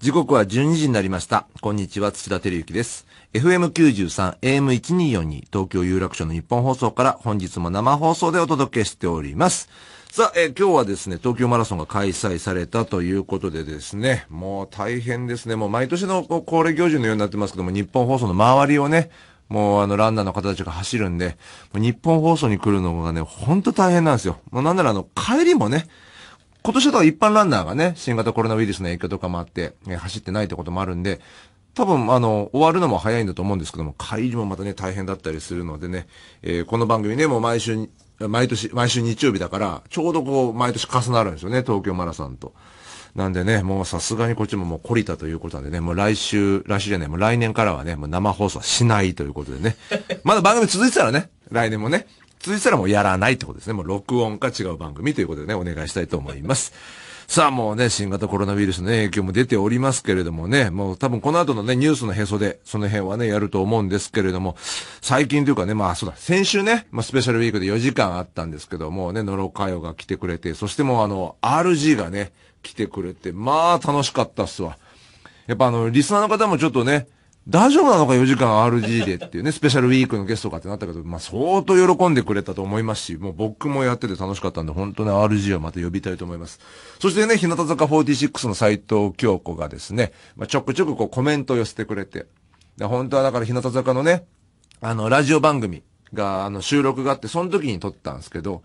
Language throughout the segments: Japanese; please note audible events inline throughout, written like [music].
時刻は12時になりました。こんにちは、土田照之です。FM93、AM1242、東京有楽町の日本放送から本日も生放送でお届けしております。さあ、え今日はですね、東京マラソンが開催されたということでですね、もう大変ですね、もう毎年の恒例行事のようになってますけども、日本放送の周りをね、もうあのランナーの方たちが走るんで、日本放送に来るのがね、ほんと大変なんですよ。もうなんならあの帰りもね、今年は一般ランナーがね、新型コロナウイルスの影響とかもあって、え走ってないってこともあるんで、多分、あの、終わるのも早いんだと思うんですけども、帰りもまたね、大変だったりするのでね、えー、この番組ね、もう毎週、毎年、毎週日曜日だから、ちょうどこう、毎年重なるんですよね、東京マラソンと。なんでね、もうさすがにこっちももう懲りたということなんでね、もう来週、来週じゃない、もう来年からはね、もう生放送はしないということでね。まだ番組続いてたらね、来年もね、続いたらもうやらないってことですね。もう録音か違う番組ということでね、お願いしたいと思います。[laughs] さあもうね、新型コロナウイルスの影響も出ておりますけれどもね、もう多分この後のね、ニュースのへそで、その辺はね、やると思うんですけれども、最近というかね、まあそうだ、先週ね、まあスペシャルウィークで4時間あったんですけどもね、ノロカヨが来てくれて、そしてもうあの、RG がね、来てくれて、まあ楽しかったっすわ。やっぱあの、リスナーの方もちょっとね、大丈夫なのか4時間 RG でっていうね、スペシャルウィークのゲストかってなったけど、まあ相当喜んでくれたと思いますし、もう僕もやってて楽しかったんで、本当ね RG はまた呼びたいと思います。そしてね、日向坂46の斎藤京子がですね、まあ、ちょくちょくこうコメントを寄せてくれて、で本当はだから日向坂のね、あの、ラジオ番組が、あの、収録があって、その時に撮ったんですけど、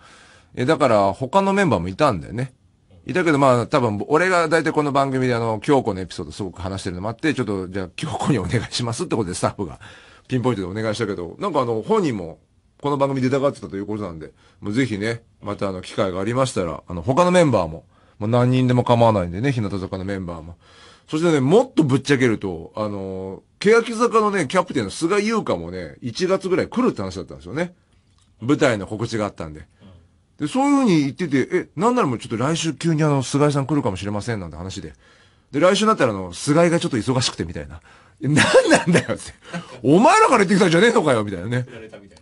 え、だから他のメンバーもいたんだよね。いたけどまあ、多分、俺が大体この番組であの、京子のエピソードすごく話してるのもあって、ちょっと、じゃあ、京子にお願いしますってことでスタッフが、ピンポイントでお願いしたけど、なんかあの、本人も、この番組出たがってたということなんで、もうぜひね、またあの、機会がありましたら、あの、他のメンバーも、もう何人でも構わないんでね、日向坂のメンバーも。そしてね、もっとぶっちゃけると、あの、欅坂のね、キャプテンの菅優香もね、1月ぐらい来るって話だったんですよね。舞台の告知があったんで。で、そういうふうに言ってて、え、なんならもうちょっと来週急にあの、菅井さん来るかもしれませんなんて話で。で、来週になったらあの、菅井がちょっと忙しくてみたいな。んなんだよって。お前らから言ってきたんじゃねえのかよみたいなね。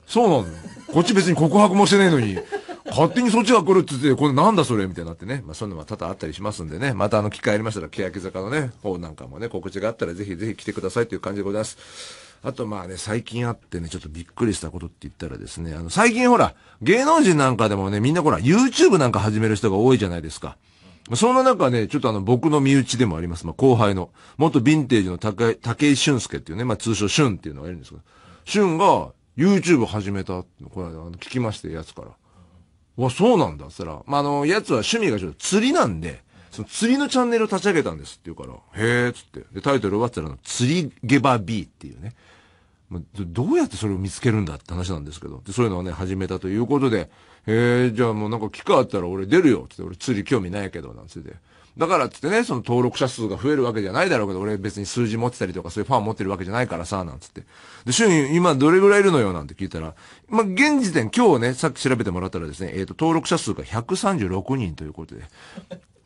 そうなのよ。こっち別に告白もしてねえのに。勝手にそっちが来るって言って、これなんだそれみたいになってね。まあ、そういうのは多々あったりしますんでね。またあの、機会ありましたら、欅坂のね、方なんかもね、告知があったらぜひぜひ来てくださいという感じでございます。あとまあね、最近あってね、ちょっとびっくりしたことって言ったらですね、あの、最近ほら、芸能人なんかでもね、みんなほら、YouTube なんか始める人が多いじゃないですか。そんな中ね、ちょっとあの、僕の身内でもあります。まあ、後輩の、元ヴィンテージの高井、竹井俊介っていうね、まあ、通称俊っていうのがいるんですけど、俊が YouTube 始めたってこれ、あの、聞きまして、やつから。わ、そうなんだ、そら。まあ、あの、やつは趣味がちょっと釣りなんで、その釣りのチャンネルを立ち上げたんですって言うから、へえ、つって。で、タイトルはつらの、釣りゲバ B っていうね。どうやってそれを見つけるんだって話なんですけど。そういうのをね、始めたということで、えー、じゃあもうなんか機会あったら俺出るよってって、俺釣り興味ないけど、なんつって。だからつってね、その登録者数が増えるわけじゃないだろうけど、俺別に数字持ってたりとかそういうファン持ってるわけじゃないからさ、なんつって。で、週に今どれぐらいいるのよなんて聞いたら、まあ、現時点今日ね、さっき調べてもらったらですね、えっ、ー、と、登録者数が136人ということで。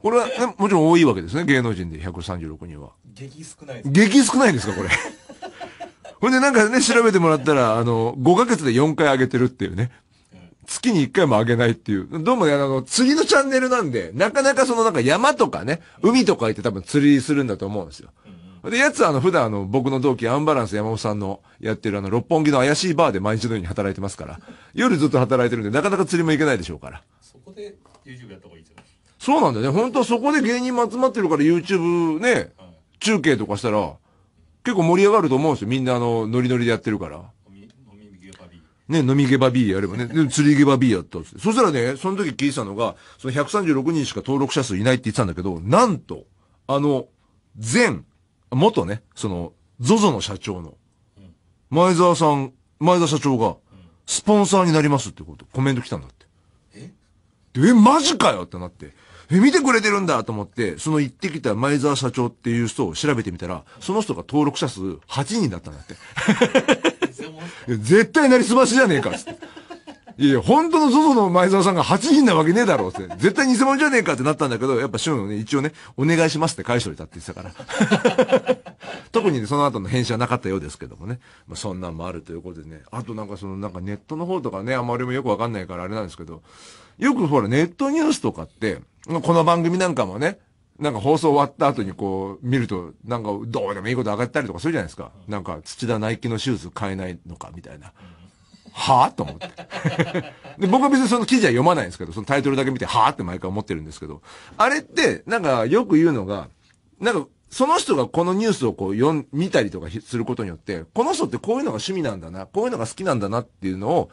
これは、ね、もちろん多いわけですね、芸能人で136人は。激少ないです。激少ないんですか、これ。ほんでなんかね、調べてもらったら、あの、5ヶ月で4回上げてるっていうね。月に1回も上げないっていう。どうもね、あの、次のチャンネルなんで、なかなかそのなんか山とかね、海とか行って多分釣りするんだと思うんですよ。で、やつはあの、普段あの、僕の同期、アンバランス山本さんのやってるあの、六本木の怪しいバーで毎日のように働いてますから、夜ずっと働いてるんで、なかなか釣りも行けないでしょうから。そこで YouTube やった方がいいじゃないそうなんだよね。本当そこで芸人も集まってるから YouTube ね、中継とかしたら、結構盛り上がると思うんですよ。みんなあの、ノリノリでやってるから。ね、飲みゲバ B やればね、[laughs] 釣りゲバ B やったっそしたらね、その時聞いてたのが、その136人しか登録者数いないって言ってたんだけど、なんと、あの、前、元ね、その、ZOZO の社長の、前澤さん、前澤社長が、スポンサーになりますってこと、コメント来たんだって。ええ、マジかよってなって。え、見てくれてるんだと思って、その行ってきた前澤社長っていう人を調べてみたら、その人が登録者数8人だったんだって。絶対なりすましじゃねえかっって。いや、本当の祖 o の前澤さんが8人なわけねえだろうって。絶対偽物じゃねえかってなったんだけど、やっぱシんのね、一応ね、お願いしますって返しといたって言ってたから。[laughs] 特にね、その後の返信はなかったようですけどもね。まあ、そんなんもあるということでね。あとなんかその、なんかネットの方とかね、あんまりもよくわかんないからあれなんですけど、よくほら、ネットニュースとかって、この番組なんかもね、なんか放送終わった後にこう見ると、なんかどうでもいいこと上がったりとかするじゃないですか。なんか土田ナイキのシューズ買えないのかみたいな。はぁと思って。で、僕は別にその記事は読まないんですけど、そのタイトルだけ見て、はぁって毎回思ってるんですけど、あれって、なんかよく言うのが、なんか、その人がこのニュースをこう読ん、見たりとかすることによって、この人ってこういうのが趣味なんだな、こういうのが好きなんだなっていうのを、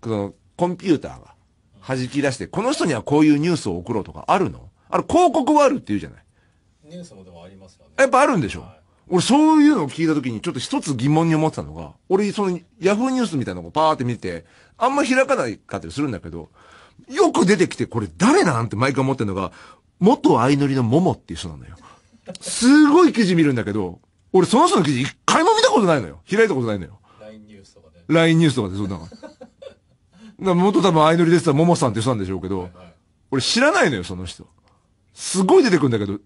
このコンピューターが弾き出して、この人にはこういうニュースを送ろうとかあるのあの、広告はあるって言うじゃないニュースもでもありますよね。やっぱあるんでしょ、はい、俺そういうのを聞いた時にちょっと一つ疑問に思ってたのが、俺そのヤフーニュースみたいなのをパーって見て、あんま開かないかってするんだけど、よく出てきてこれ誰なんて毎回思ってるのが、元相乗りのモモっていう人なんだよ。すごい記事見るんだけど、俺その人の記事一回も見たことないのよ。開いたことないのよ。LINE ニュースとかで。LINE ニュースとかで、そうなから。元多分アイドル出てたももさんって人なんでしょうけど、俺知らないのよ、その人。すごい出てくんだけど、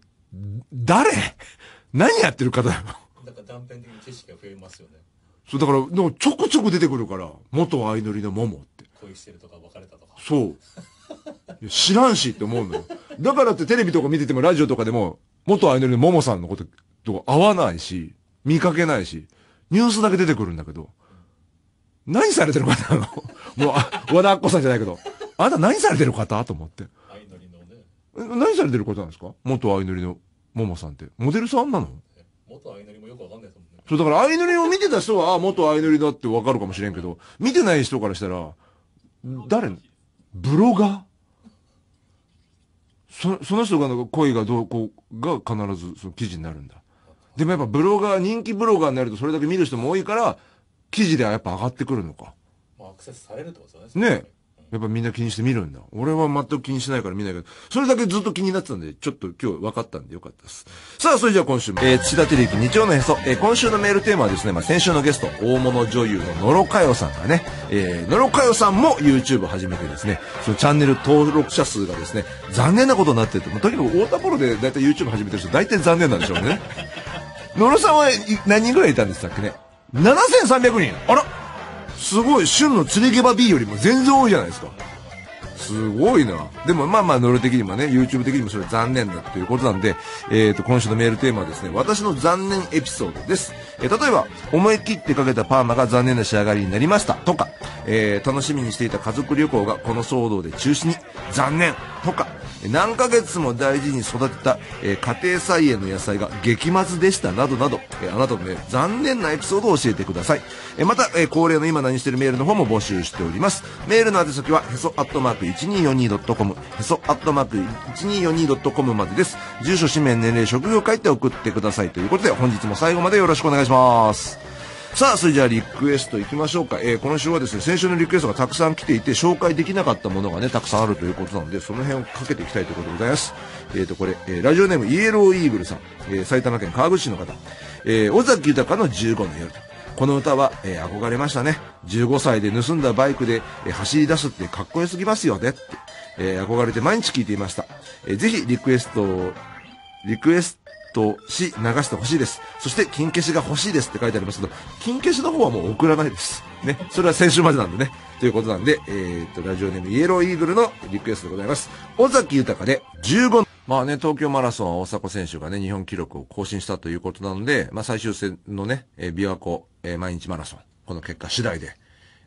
誰 [laughs] 何やってる方だよ。だ [laughs] から断片的に知識が増えますよね。そう、だから、でもちょこちょこ出てくるから、元アイドルのももって。恋してるとか別れたとか。そう。知らんしって思うのよ。だからってテレビとか見ててもラジオとかでも、元アイドルのももさんのこととか合わないし、見かけないし、ニュースだけ出てくるんだけど、何されてる方なの [laughs] もう、和田アッコさんじゃないけど。あなた何されてる方と思って。何されてる方なんですか元相乗りのももさんって。モデルさんなの元相乗りもよくわかんないですもんね。そう、だから相乗りを見てた人は、あ、元相乗りだってわかるかもしれんけど、見てない人からしたら、誰ブロガーそその人がの恋がどうこうが必ずその記事になるんだ。でもやっぱブロガー、人気ブロガーになるとそれだけ見る人も多いから、記事ではやっぱ上がってくるのか。まあ、アクセスされるってことですね。ねやっぱみんな気にして見るんだ。俺は全く気にしないから見ないけど、それだけずっと気になってたんで、ちょっと今日分かったんでよかったです。さあ、それじゃあ今週も、えー、土田テレビ2丁のへそ、えー、今週のメールテーマはですね、まあ、先週のゲスト、大物女優の野呂佳代さんがね、えー、野呂佳代さんも YouTube を始めてですね、そのチャンネル登録者数がですね、残念なことになってて、もうとにかく太田プロでたい YouTube 始めてる人、大体残念なんでしょうね。[laughs] 野呂さんは何人ぐらいいたんでしたっけね7300人あらすごい旬の釣りゲビ B よりも全然多いじゃないですかすごいな。でもまあまあ、ノル的にもね、YouTube 的にもそれ残念だということなんで、えっ、ー、と、今週のメールテーマはですね、私の残念エピソードです。えー、例えば、思い切ってかけたパーマが残念な仕上がりになりましたとか、えー、楽しみにしていた家族旅行がこの騒動で中止に、残念とか、何ヶ月も大事に育てた、えー、家庭菜園の野菜が激まずでしたなどなど、えー、あなたの、ね、残念なエピソードを教えてください。えー、また、え恒例の今何してるメールの方も募集しております。メールの宛先は、へそアットマーク 1242.com へそアットマーク 1242.com までです住所氏名年齢職業書いて送ってくださいということで本日も最後までよろしくお願いしますさあ、それじゃあリクエストいきましょうか。えー、今週はですね、先週のリクエストがたくさん来ていて、紹介できなかったものがね、たくさんあるということなので、その辺をかけていきたいということでございます。えっ、ー、と、これ、えー、ラジオネームイエローイーグルさん、え埼玉県川口市の方、え尾崎豊の15の夜。この歌は、えー、憧れましたね。15歳で盗んだバイクで、えー、走り出すってかっこよすぎますよねって、えー、憧れて毎日聴いていました。えー、ぜひリクエストを、リクエストし、流してほしいです。そして、金消しが欲しいですって書いてありますけど、金消しの方はもう送らないです。ね。それは先週までなんでね。ということなんで、えー、っと、ラジオネームイエローイーグルのリクエストでございます。尾崎豊で15まあね、東京マラソン、大迫選手がね、日本記録を更新したということなので、まあ最終戦のね、え琵琶湖、え毎日マラソン、この結果次第で、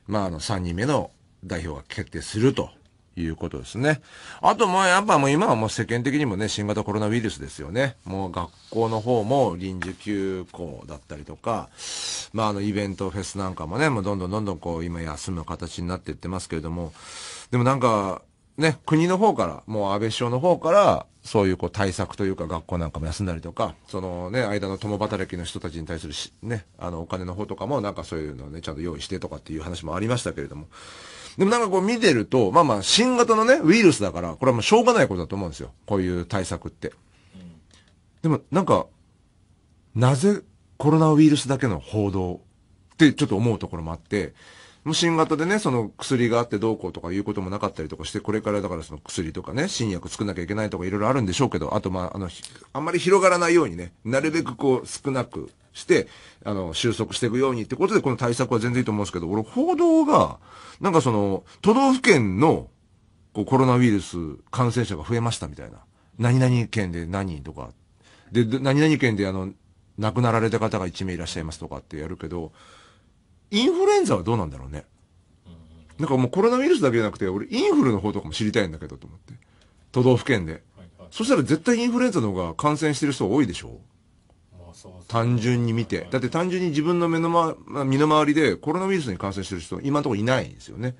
まああの、3人目の代表が決定するということですね。あと、まあ、やっぱもう今はもう世間的にもね、新型コロナウイルスですよね。もう学校の方も臨時休校だったりとか、まあ、あの、イベント、フェスなんかもね、もうどんどんどんどんこう、今休む形になっていってますけれども、でもなんか、ね、国の方から、もう安倍首相の方から、そういうこう対策というか学校なんかも休んだりとか、そのね、間の共働きの人たちに対するし、ね、あのお金の方とかもなんかそういうのをね、ちゃんと用意してとかっていう話もありましたけれども。でもなんかこう見てると、まあまあ新型のね、ウイルスだから、これはもうしょうがないことだと思うんですよ。こういう対策って。でもなんか、なぜコロナウイルスだけの報道ってちょっと思うところもあって、もう新型でね、その薬があってどうこうとかいうこともなかったりとかして、これからだからその薬とかね、新薬作んなきゃいけないとかいろいろあるんでしょうけど、あとまあ、あの、あんまり広がらないようにね、なるべくこう少なくして、あの、収束していくようにってことで、この対策は全然いいと思うんですけど、俺、報道が、なんかその、都道府県の、こう、コロナウイルス感染者が増えましたみたいな。何々県で何とか。で、何々県であの、亡くなられた方が1名いらっしゃいますとかってやるけど、インフルエンザはどうなんだろうね。なんかもうコロナウイルスだけじゃなくて、俺インフルの方とかも知りたいんだけどと思って。都道府県で。そしたら絶対インフルエンザの方が感染してる人多いでしょ単純に見て。だって単純に自分の目のま、身の回りでコロナウイルスに感染してる人、今のところいないんですよね。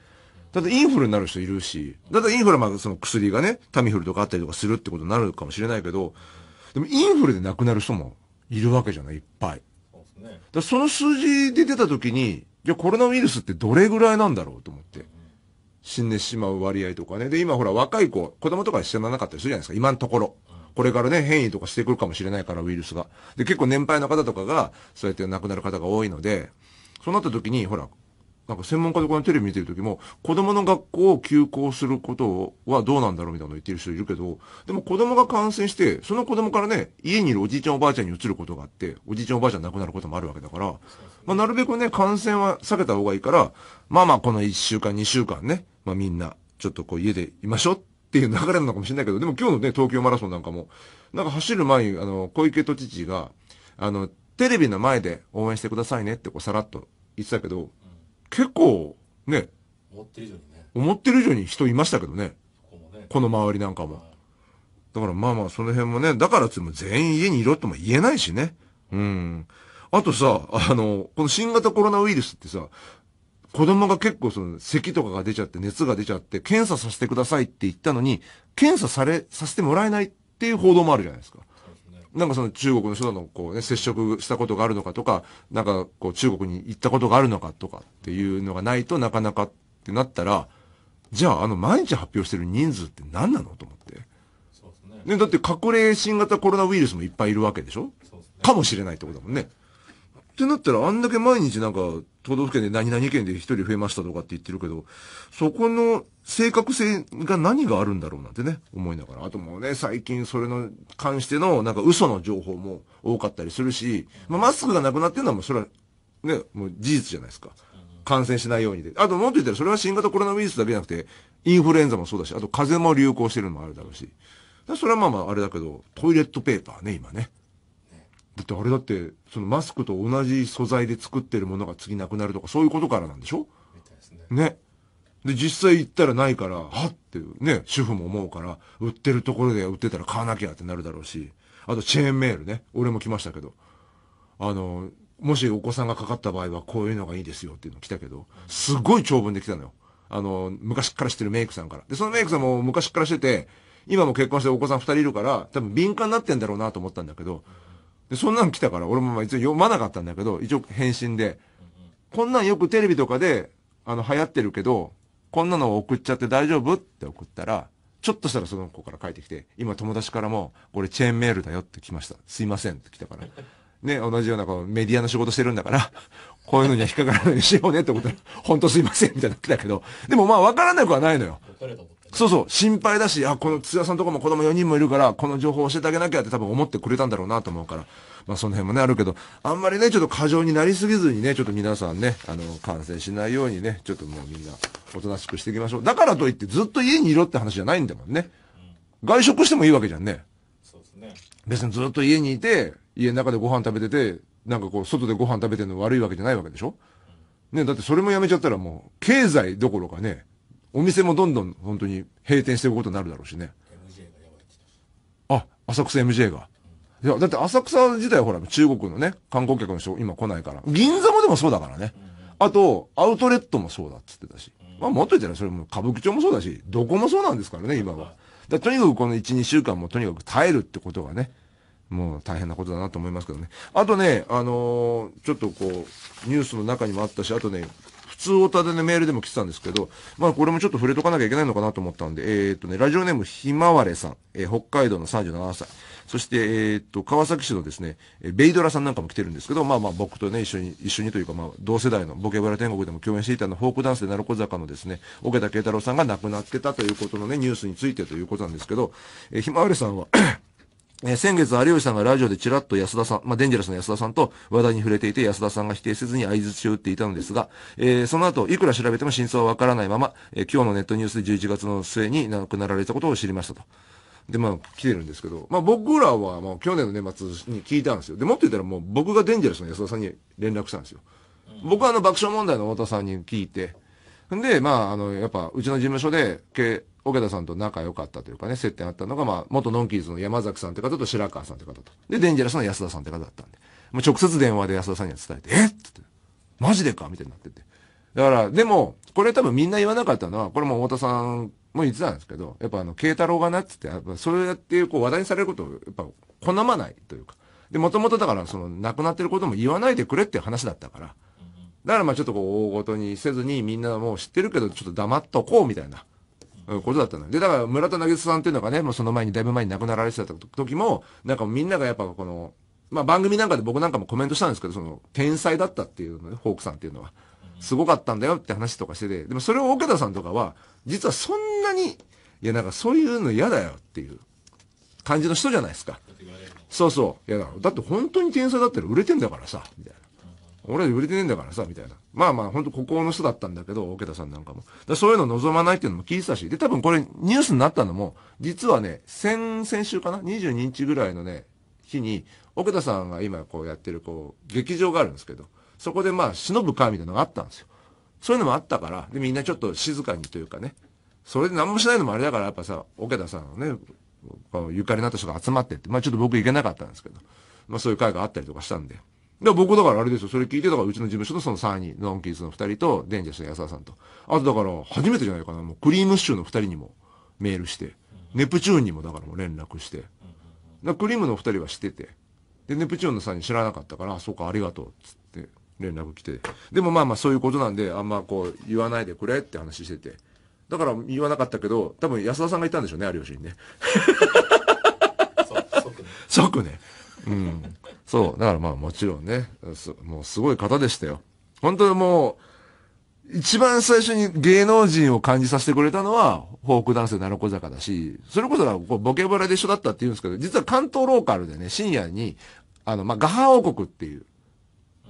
だってインフルになる人いるし、だってインフルはまあその薬がね、タミフルとかあったりとかするってことになるかもしれないけど、でもインフルで亡くなる人もいるわけじゃない、いっぱい。ね、その数字で出た時に、いや、コロナウイルスってどれぐらいなんだろうと思って。死んでしまう割合とかね。で、今ほら若い子、子供とか死ななかったりするじゃないですか、今のところ。これからね、変異とかしてくるかもしれないから、ウイルスが。で、結構年配の方とかが、そうやって亡くなる方が多いので、そうなった時に、ほら、なんか専門家でこのテレビ見てる時も、子供の学校を休校することはどうなんだろうみたいなの言ってる人いるけど、でも子供が感染して、その子供からね、家にいるおじいちゃんおばあちゃんに移ることがあって、おじいちゃんおばあちゃん亡くなることもあるわけだから、まあ、なるべくね、感染は避けた方がいいから、まあまあこの1週間2週間ね、まあみんな、ちょっとこう家でいましょうっていう流れなのかもしれないけど、でも今日のね、東京マラソンなんかも、なんか走る前に、あの、小池都知事が、あの、テレビの前で応援してくださいねってこうさらっと言ってたけど、結構、ね。思ってる以上にね。思ってる以上に人いましたけどね。こねこの周りなんかも。はい、だからまあまあ、その辺もね、だからつも全員家にいろとも言えないしね。うん。あとさ、あの、この新型コロナウイルスってさ、子供が結構その、咳とかが出ちゃって、熱が出ちゃって、検査させてくださいって言ったのに、検査され、させてもらえないっていう報道もあるじゃないですか。なんかその中国の人とのこうね、接触したことがあるのかとか、なんかこう中国に行ったことがあるのかとかっていうのがないとなかなかってなったら、じゃああの毎日発表してる人数って何なのと思って。そうですね。ね、だって隠れ新型コロナウイルスもいっぱいいるわけでしょそうですね。かもしれないってことだもんね。ってなったらあんだけ毎日なんか都道府県で何々県で一人増えましたとかって言ってるけど、そこの正確性が何があるんだろうなんてね、思いながら。あともうね、最近それの関してのなんか嘘の情報も多かったりするし、まあ、マスクがなくなってるのはもうそれはね、もう事実じゃないですか。感染しないようにで。あと、もっと言ったらそれは新型コロナウイルスだけじゃなくて、インフルエンザもそうだし、あと風邪も流行してるのもあるだろうし。それはまあまああれだけど、トイレットペーパーね、今ね。だってあれだって、そのマスクと同じ素材で作ってるものが次なくなるとか、そういうことからなんでしょみたいですね。ね。で、実際行ったらないから、はってね、主婦も思うから、売ってるところで売ってたら買わなきゃってなるだろうし、あとチェーンメールね、俺も来ましたけど、あの、もしお子さんがかかった場合はこういうのがいいですよっていうの来たけど、すごい長文で来たのよ。あの、昔からしてるメイクさんから。で、そのメイクさんも昔からしてて、今も結婚してお子さん二人いるから、多分敏感になってんだろうなと思ったんだけど、で、そんなん来たから、俺もまあ一応読まなかったんだけど、一応返信で、こんなんよくテレビとかで、あの、流行ってるけど、こんなのを送っちゃって大丈夫って送ったら、ちょっとしたらその子から帰ってきて、今友達からも、これチェーンメールだよって来ました。すいませんって来たから。ね、同じようなこうメディアの仕事してるんだから、こういうのには引っかからないようにしようねってことら、ほんとすいませんみたいな来たけど、でもまあ分からなくはないのよ。そうそう、心配だし、あ、この土屋さんとかも子供4人もいるから、この情報を教えてあげなきゃって多分思ってくれたんだろうなと思うから。まあその辺もね、あるけど、あんまりね、ちょっと過剰になりすぎずにね、ちょっと皆さんね、あの、感染しないようにね、ちょっともうみんな、おとなしくしていきましょう。だからといってずっと家にいろって話じゃないんだもんね。外食してもいいわけじゃんね。そうですね。別にずっと家にいて、家の中でご飯食べてて、なんかこう、外でご飯食べてるの悪いわけじゃないわけでしょね、だってそれもやめちゃったらもう、経済どころかね、お店もどんどん本当に閉店していくことになるだろうしね。あ、浅草 MJ が。いや、だって浅草自体はほら、中国のね、観光客の人今来ないから。銀座もでもそうだからね。あと、アウトレットもそうだっつってたし。まあ、もっと言ったらそれも歌舞伎町もそうだし、どこもそうなんですからね、今は。だとにかくこの1、2週間もとにかく耐えるってことがね、もう大変なことだなと思いますけどね。あとね、あのー、ちょっとこう、ニュースの中にもあったし、あとね、通オタでね、メールでも来てたんですけど、まあこれもちょっと触れとかなきゃいけないのかなと思ったんで、えー、っとね、ラジオネームひまわれさん、えー、北海道の37歳。そして、えー、っと、川崎市のですね、ベイドラさんなんかも来てるんですけど、まあまあ僕とね、一緒に、一緒にというか、まあ同世代のボケブラ天国でも共演していたのフォークダンスで鳴子坂のですね、桶田慶太郎さんが亡くなってたということのね、ニュースについてということなんですけど、えー、ひまわれさんはえー、先月、有吉さんがラジオでちらっと安田さん、まあ、デンジャラスの安田さんと話題に触れていて、安田さんが否定せずに合図を打っていたのですが、えー、その後、いくら調べても真相はわからないまま、えー、今日のネットニュースで11月の末に亡くなられたことを知りましたと。で、まあ、来てるんですけど、まあ、僕らは、もう去年の年末に聞いたんですよ。で、もっと言ったらもう、僕がデンジャラスの安田さんに連絡したんですよ。僕はあの、爆笑問題の太田さんに聞いて、んで、まあ、あの、やっぱ、うちの事務所で、け、岡田さんと仲良かったというかね、接点あったのが、まあ、元ノンキーズの山崎さんって方と白川さんって方と。で、デンジャラスの安田さんって方だったんで。もう直接電話で安田さんには伝えて、えっつって、マジでかみたいになってて。だから、でも、これ多分みんな言わなかったのは、これも太田さんも言ってたんですけど、やっぱあの、慶太郎がなっつって、やっぱそうやってこう話題にされることを、やっぱ、好まないというか。で、もともとだから、その、亡くなってることも言わないでくれっていう話だったから。だからまあちょっとこう、大ごとにせずに、みんなもう知ってるけど、ちょっと黙っとこう、みたいな、ことだったの。で、だから村田投げさんっていうのがね、もうその前に、だいぶ前に亡くなられてた時も、なんかみんながやっぱこの、まあ番組なんかで僕なんかもコメントしたんですけど、その、天才だったっていうのね、ホークさんっていうのは。すごかったんだよって話とかしてて、でもそれを岡田さんとかは、実はそんなに、いやなんかそういうの嫌だよっていう感じの人じゃないですか。そうそう。いやだって本当に天才だったら売れてんだからさ、みたいな。俺は売れてねえんだからさ、みたいな。まあまあ、ほんと孤高の人だったんだけど、桶田さんなんかも。だそういうの望まないっていうのも聞いてたし、で、多分これニュースになったのも、実はね、先、先週かな ?22 日ぐらいのね、日に、桶田さんが今こうやってる、こう、劇場があるんですけど、そこでまあ、忍ぶ会みたいなのがあったんですよ。そういうのもあったから、で、みんなちょっと静かにというかね、それで何もしないのもあれだから、やっぱさ、桶田さんのね、こゆかりのあった人が集まってって、まあちょっと僕行けなかったんですけど、まあそういう会があったりとかしたんで、で、僕だからあれですよ。それ聞いて、たからうちの事務所のその3人、ノンキーズの2人と、デンジャスの安田さんと。あとだから、初めてじゃないかな。もうクリームシチューの2人にもメールして、ネプチューンにもだからもう連絡して。クリームの2人は知ってて。で、ネプチューンの3人知らなかったから、あ、そうか、ありがとう。つって連絡来て。でもまあまあそういうことなんで、あんまこう言わないでくれって話してて。だから言わなかったけど、多分安田さんがいたんでしょうね、有吉にね。即ね。即ね。[laughs] うん。そう。だからまあもちろんね、もうすごい方でしたよ。本当にもう、一番最初に芸能人を感じさせてくれたのは、フォーク男性スで奈良小坂だし、それこそこうボケブラで一緒だったって言うんですけど、実は関東ローカルでね、深夜に、あの、まあ、ガハ王国っていう、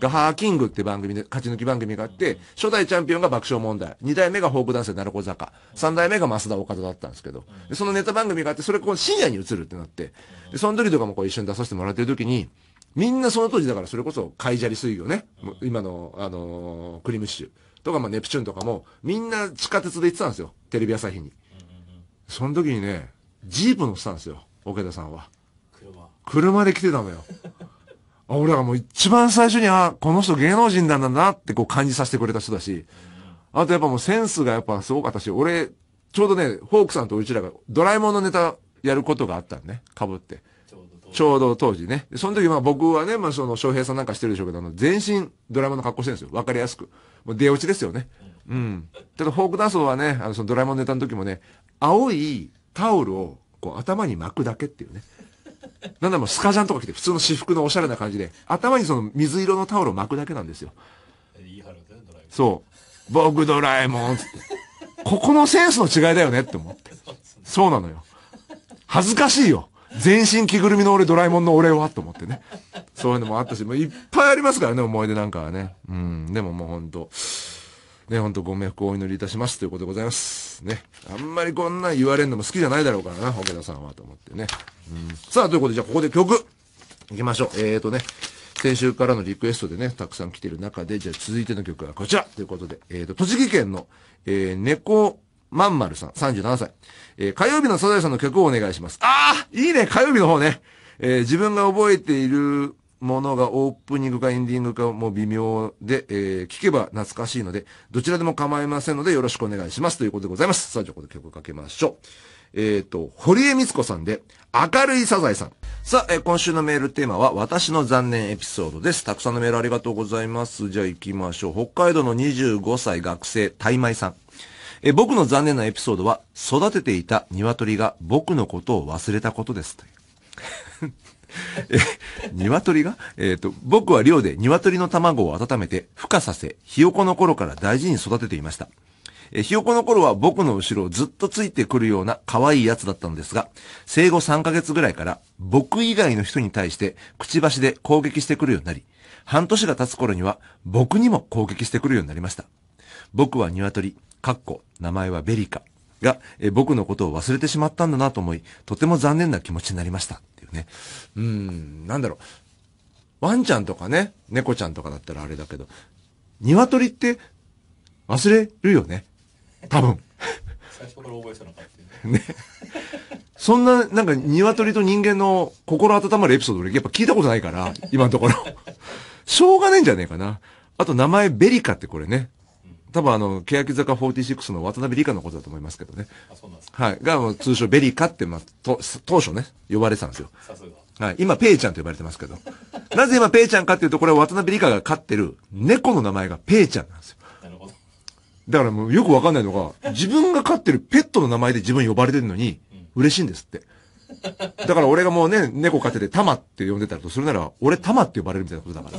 ガハーキングって番組で、勝ち抜き番組があって、初代チャンピオンが爆笑問題、2代目がフォークダンスで鳴子坂、三代目が増田岡田だったんですけど、そのネタ番組があって、それこう深夜に移るってなって、で、その時とかもこう一緒に出させてもらってる時に、みんなその当時だからそれこそ、カイジャリ水魚ね、今の、あのー、クリームシチューとか、まあ、ネプチューンとかも、みんな地下鉄で行ってたんですよ。テレビ朝日に。その時にね、ジープ乗ってたんですよ、岡田さんは。車。車で来てたのよ。俺らもう一番最初に、あ、この人芸能人なんだなってこう感じさせてくれた人だし、あとやっぱもうセンスがやっぱすごかったし、俺、ちょうどね、ホークさんとうちらがドラえもんのネタやることがあったんね、被って。ちょうど当時ね。その時まあ僕はね、まあその翔平さんなんかしてるでしょうけど、あの全身ドラえもんの格好してるんですよ。わかりやすく。もう出落ちですよね。うん。ただフォークダンスはね、あのそのドラえもんネタの時もね、青いタオルをこう頭に巻くだけっていうね。なんだもうスカジャンとか着て、普通の私服のおしゃれな感じで、頭にその水色のタオルを巻くだけなんですよ。そう。僕ドラえもんつって。ここのセンスの違いだよねって思って。そうなのよ。恥ずかしいよ。全身着ぐるみの俺ドラえもんの俺はと思ってね。そういうのもあったし、もういっぱいありますからね、思い出なんかはね。うん、でももうほんと。ね、ほんとご冥福をお祈りいたしますということでございます。ね。あんまりこんな言われるのも好きじゃないだろうからな、岡田さんはと思ってね。うん、さあ、ということで、じゃあここで曲、行きましょう。えーとね、先週からのリクエストでね、たくさん来てる中で、じゃあ続いての曲はこちらということで、えーと、栃木県の、えー、猫、まんまるさん、37歳。えー、火曜日のサザエさんの曲をお願いします。ああいいね火曜日の方ね。えー、自分が覚えているものがオープニングかエンディングかも微妙で、えー、聞けば懐かしいので、どちらでも構いませんのでよろしくお願いしますということでございます。さあ、じゃあここで曲をかけましょう。えっ、ー、と、堀江光子さんで、明るいサザエさん。さあ、えー、今週のメールテーマは、私の残念エピソードです。たくさんのメールありがとうございます。じゃあ行きましょう。北海道の25歳学生、タイマイさん。え僕の残念なエピソードは、育てていた鶏が僕のことを忘れたことです。[laughs] え、鶏がえっ、ー、と、僕は寮で鶏の卵を温めて、孵化させ、ひよこの頃から大事に育てていました。え、ひよこの頃は僕の後ろをずっとついてくるような可愛いやつだったのですが、生後3ヶ月ぐらいから僕以外の人に対してくちばしで攻撃してくるようになり、半年が経つ頃には僕にも攻撃してくるようになりました。僕は鶏、かっこ、名前はベリカ。が、えー、僕のことを忘れてしまったんだなと思い、とても残念な気持ちになりました。っていうね。うん、なんだろう。ワンちゃんとかね、猫ちゃんとかだったらあれだけど、鶏って忘れるよね。多分。[laughs] 最初から覚えそっないうね。ね。そんな、なんか鶏と人間の心温まるエピソード俺やっぱ聞いたことないから、今のところ。しょうがないんじゃねえかな。あと名前ベリカってこれね、多分あの、欅坂46の渡辺理香のことだと思いますけどね。あ、そうなんですか。はい。が、通称ベリカって、まあ、と、当初ね、呼ばれてたんですよ。さすが。はい。今、ペイちゃんと呼ばれてますけど。なぜ今、ペイちゃんかっていうと、これは渡辺理香が飼ってる猫の名前がペイちゃんなんですよ。なるほど。だからもうよくわかんないのが、自分が飼ってるペットの名前で自分呼ばれてるのに、嬉しいんですって。うんだから俺がもうね、猫飼ってて、タマって呼んでたらとするなら、俺タマって呼ばれるみたいなことだか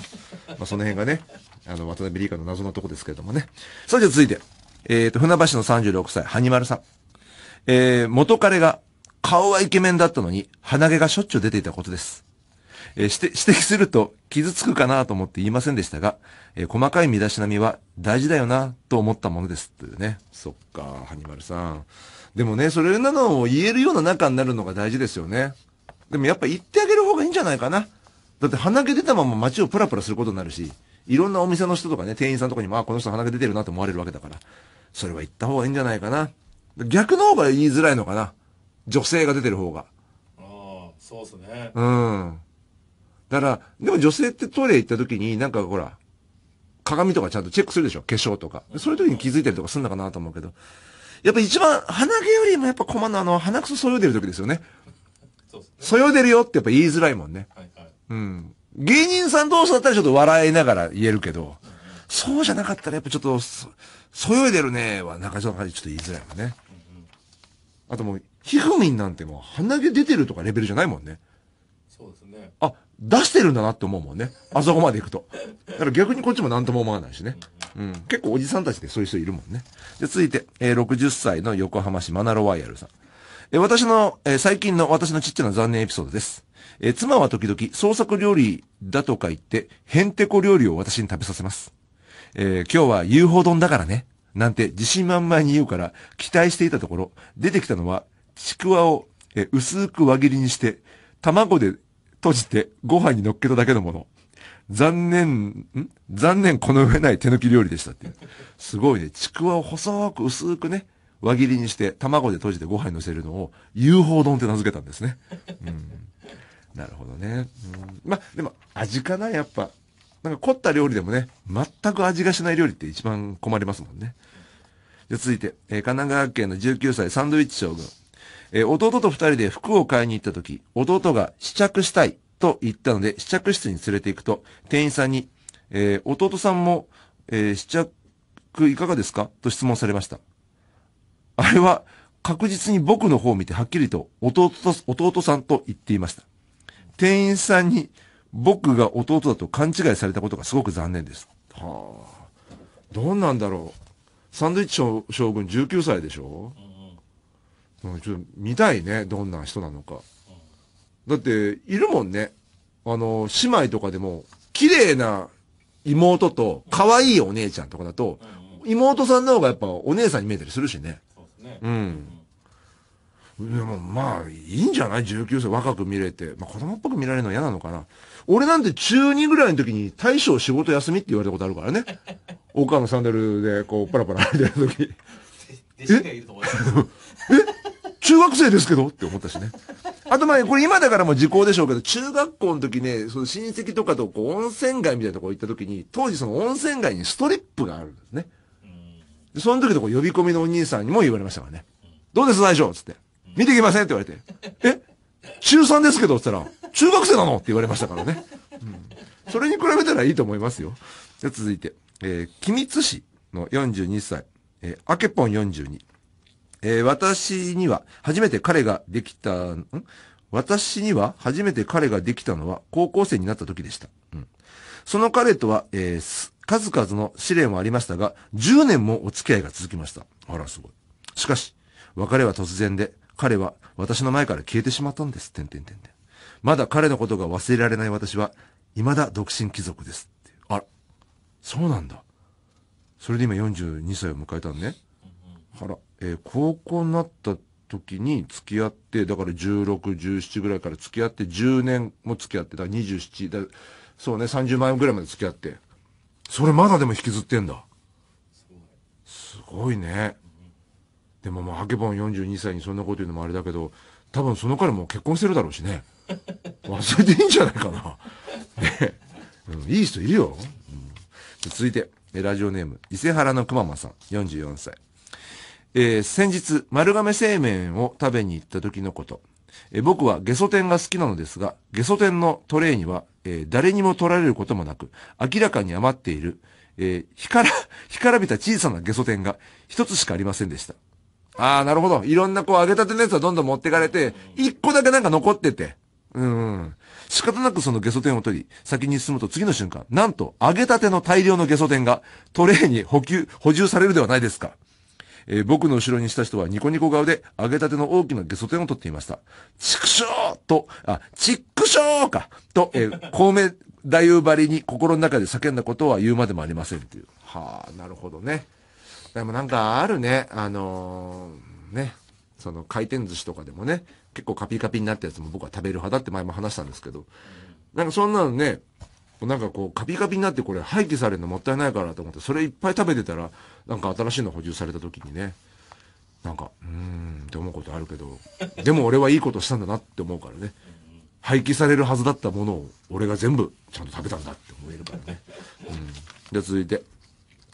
ら。まあその辺がね、あの、渡辺リーカの謎のとこですけれどもね。さあじゃあ続いて、えっ、ー、と、船橋の36歳、ハニマルさん。えー、元彼が、顔はイケメンだったのに、鼻毛がしょっちゅう出ていたことです。えー、指摘すると傷つくかなと思って言いませんでしたが、えー、細かい身だしなみは大事だよなと思ったものです。というね。そっか、ハニマルさん。でもね、それなのを言えるような仲になるのが大事ですよね。でもやっぱ言ってあげる方がいいんじゃないかな。だって鼻毛出たまま街をプラプラすることになるし、いろんなお店の人とかね、店員さんとかにも、あ、この人鼻毛出てるなって思われるわけだから。それは言った方がいいんじゃないかな。逆の方が言いづらいのかな。女性が出てる方が。ああ、そうっすね。うん。だから、でも女性ってトイレ行った時に、なんかほら、鏡とかちゃんとチェックするでしょ化粧とか。そういう時に気づいたりとかすんのかなと思うけど。やっぱ一番鼻毛よりもやっぱ困るのはあの鼻くそそよでる時ですよね。そうでね。よでるよってやっぱ言いづらいもんね。はいはい。うん。芸人さん同士だったらちょっと笑いながら言えるけど、そうじゃなかったらやっぱちょっとそ、よいでるねはなかなかちょっと言いづらいもんね。あともう、ひふみんなんてもう鼻毛出てるとかレベルじゃないもんね。そうですね。あ、出してるんだなって思うもんね。あそこまで行くと。だから逆にこっちも何とも思わないしね。うんうんうん、結構おじさんたちでそういう人いるもんね。で、続いて、えー、60歳の横浜市マナロワイヤルさん。えー、私の、えー、最近の私のちっちゃな残念エピソードです。えー、妻は時々創作料理だとか言って、ヘンテコ料理を私に食べさせます。えー、今日は UFO 丼だからね。なんて自信満々に言うから期待していたところ、出てきたのは、ちくわを、えー、薄く輪切りにして、卵で閉じてご飯に乗っけただけのもの。残念、ん残念この上ない手抜き料理でしたっていう。すごいね。ちくわを細く薄くね、輪切りにして、卵で閉じてご飯に乗せるのを、UFO 丼って名付けたんですね。うん。なるほどね。うん、まあ、でも、味かな、やっぱ。なんか凝った料理でもね、全く味がしない料理って一番困りますもんね。じゃ続いて、えー、神奈川県の19歳サンドイッチ将軍。えー、弟と二人で服を買いに行った時、弟が試着したいと言ったので、試着室に連れて行くと、店員さんに、えー、弟さんも、えー、試着いかがですかと質問されました。あれは、確実に僕の方を見てはっきりと弟と、弟さんと言っていました。店員さんに僕が弟だと勘違いされたことがすごく残念です。はあ。どうなんだろう。サンドイッチ将軍19歳でしょ、うん、ちょっと見たいね。どんな人なのか。だって、いるもんね。あの、姉妹とかでも、綺麗な妹と、可愛いお姉ちゃんとかだと、妹さんの方がやっぱお姉さんに見えたりするしね。そうですね。うん。でもまあ、いいんじゃない ?19 歳若く見れて。まあ子供っぽく見られるの嫌なのかな。俺なんて中2ぐらいの時に大将仕事休みって言われたことあるからね。岡 [laughs] のサンダルでこうパラパラ歩いてる時。弟子がいると思います。え [laughs] 中学生ですけどって思ったしね。あとまあ、これ今だからもう時効でしょうけど、中学校の時ね、その親戚とかとこう温泉街みたいなとこ行った時に、当時その温泉街にストリップがあるんですね。で、その時とこ呼び込みのお兄さんにも言われましたからね。どうです最初つって。見てきませんって言われて。え中3ですけどつったら、中学生なのって言われましたからね。うん。それに比べたらいいと思いますよ。で、続いて、えー、君津市の42歳、えー、あけぽん42。えー、私には初めて彼ができた、ん私には初めて彼ができたのは高校生になった時でした。うん、その彼とは、えー、数々の試練はありましたが、10年もお付き合いが続きました。あら、すごい。しかし、別れは突然で、彼は私の前から消えてしまったんです。てんてんてんてん。まだ彼のことが忘れられない私は、未だ独身貴族です。あら、そうなんだ。それで今42歳を迎えたんね。あら。えー、高校になった時に付き合って、だから16、17ぐらいから付き合って、10年も付き合って、だ27、だそうね、30万円ぐらいまで付き合って。それまだでも引きずってんだ。すごいね。でももう、ハケボン42歳にそんなこと言うのもあれだけど、多分その彼も結婚してるだろうしね。忘れていいんじゃないかな。ね、うん、いい人いるよ。うん、続いて、ラジオネーム、伊勢原のく間まさん、44歳。えー、先日、丸亀製麺を食べに行った時のこと。えー、僕はゲソ天が好きなのですが、ゲソ天のトレイには、えー、誰にも取られることもなく、明らかに余っている、え干から、ひ [laughs] からびた小さなゲソ天が一つしかありませんでした。ああ、なるほど。いろんなこう揚げたてのやつはどんどん持ってかれて、一個だけなんか残ってて。うん。仕方なくそのゲソ天を取り、先に進むと次の瞬間、なんと揚げたての大量のゲソ天がトレイに補給、補充されるではないですか。えー、僕の後ろにした人はニコニコ顔で揚げたての大きなゲソ天を取っていました。ちくしょうと、あ、ちっくしょうかと、えー、公明太夫張りに心の中で叫んだことは言うまでもありませんっていう。はあ、なるほどね。でもなんかあるね、あのー、ね、その回転寿司とかでもね、結構カピカピになったやつも僕は食べる派だって前も話したんですけど、なんかそんなのね、なんかこうカピカピになってこれ廃棄されるのもったいないからと思って、それいっぱい食べてたら、なんか新しいの補充された時にね、なんか、うーんって思うことあるけど、でも俺はいいことしたんだなって思うからね。廃棄されるはずだったものを俺が全部ちゃんと食べたんだって思えるからね。うん。じゃ続いて、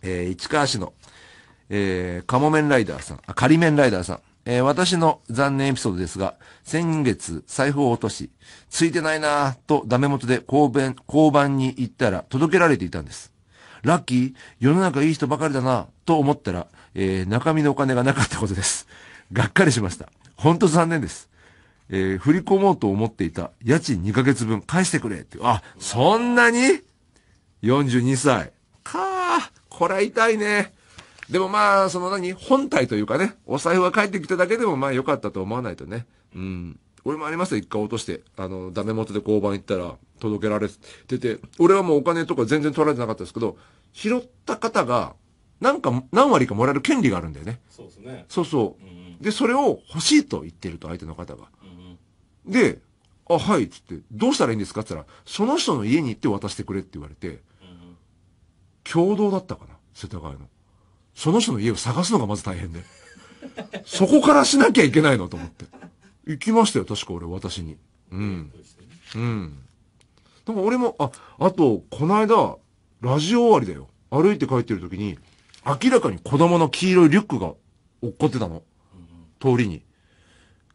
えー、市川市の、えー、カモメンライダーさん、あ、仮面ライダーさん。えー、私の残念エピソードですが、先月財布を落とし、ついてないなぁとダメ元で交番、交番に行ったら届けられていたんです。ラッキー世の中いい人ばかりだな、と思ったら、えー、中身のお金がなかったことです。[laughs] がっかりしました。ほんと残念です。えー、振り込もうと思っていた家賃2ヶ月分返してくれって。あ、そんなに ?42 歳。かあ、これは痛いね。でもまあ、その何、本体というかね、お財布が返ってきただけでもまあ良かったと思わないとね。うん。俺もありますよ、一回落として。あの、ダメ元で交番行ったら、届けられてて、俺はもうお金とか全然取られてなかったですけど、拾った方が、なんか、何割かもらえる権利があるんだよね。そうですね。そうそう。うんで、それを欲しいと言ってると、相手の方が。うんで、あ、はい、つって、どうしたらいいんですかっったら、その人の家に行って渡してくれって言われて、うん、共同だったかな、世田谷の。その人の家を探すのがまず大変で。そこからしなきゃいけないのと思って。行きましたよ、確か俺、私に。うん。うん。でも俺も、あ、あと、この間、ラジオ終わりだよ。歩いて帰ってる時に、明らかに子供の黄色いリュックが落っこってたの。通りに。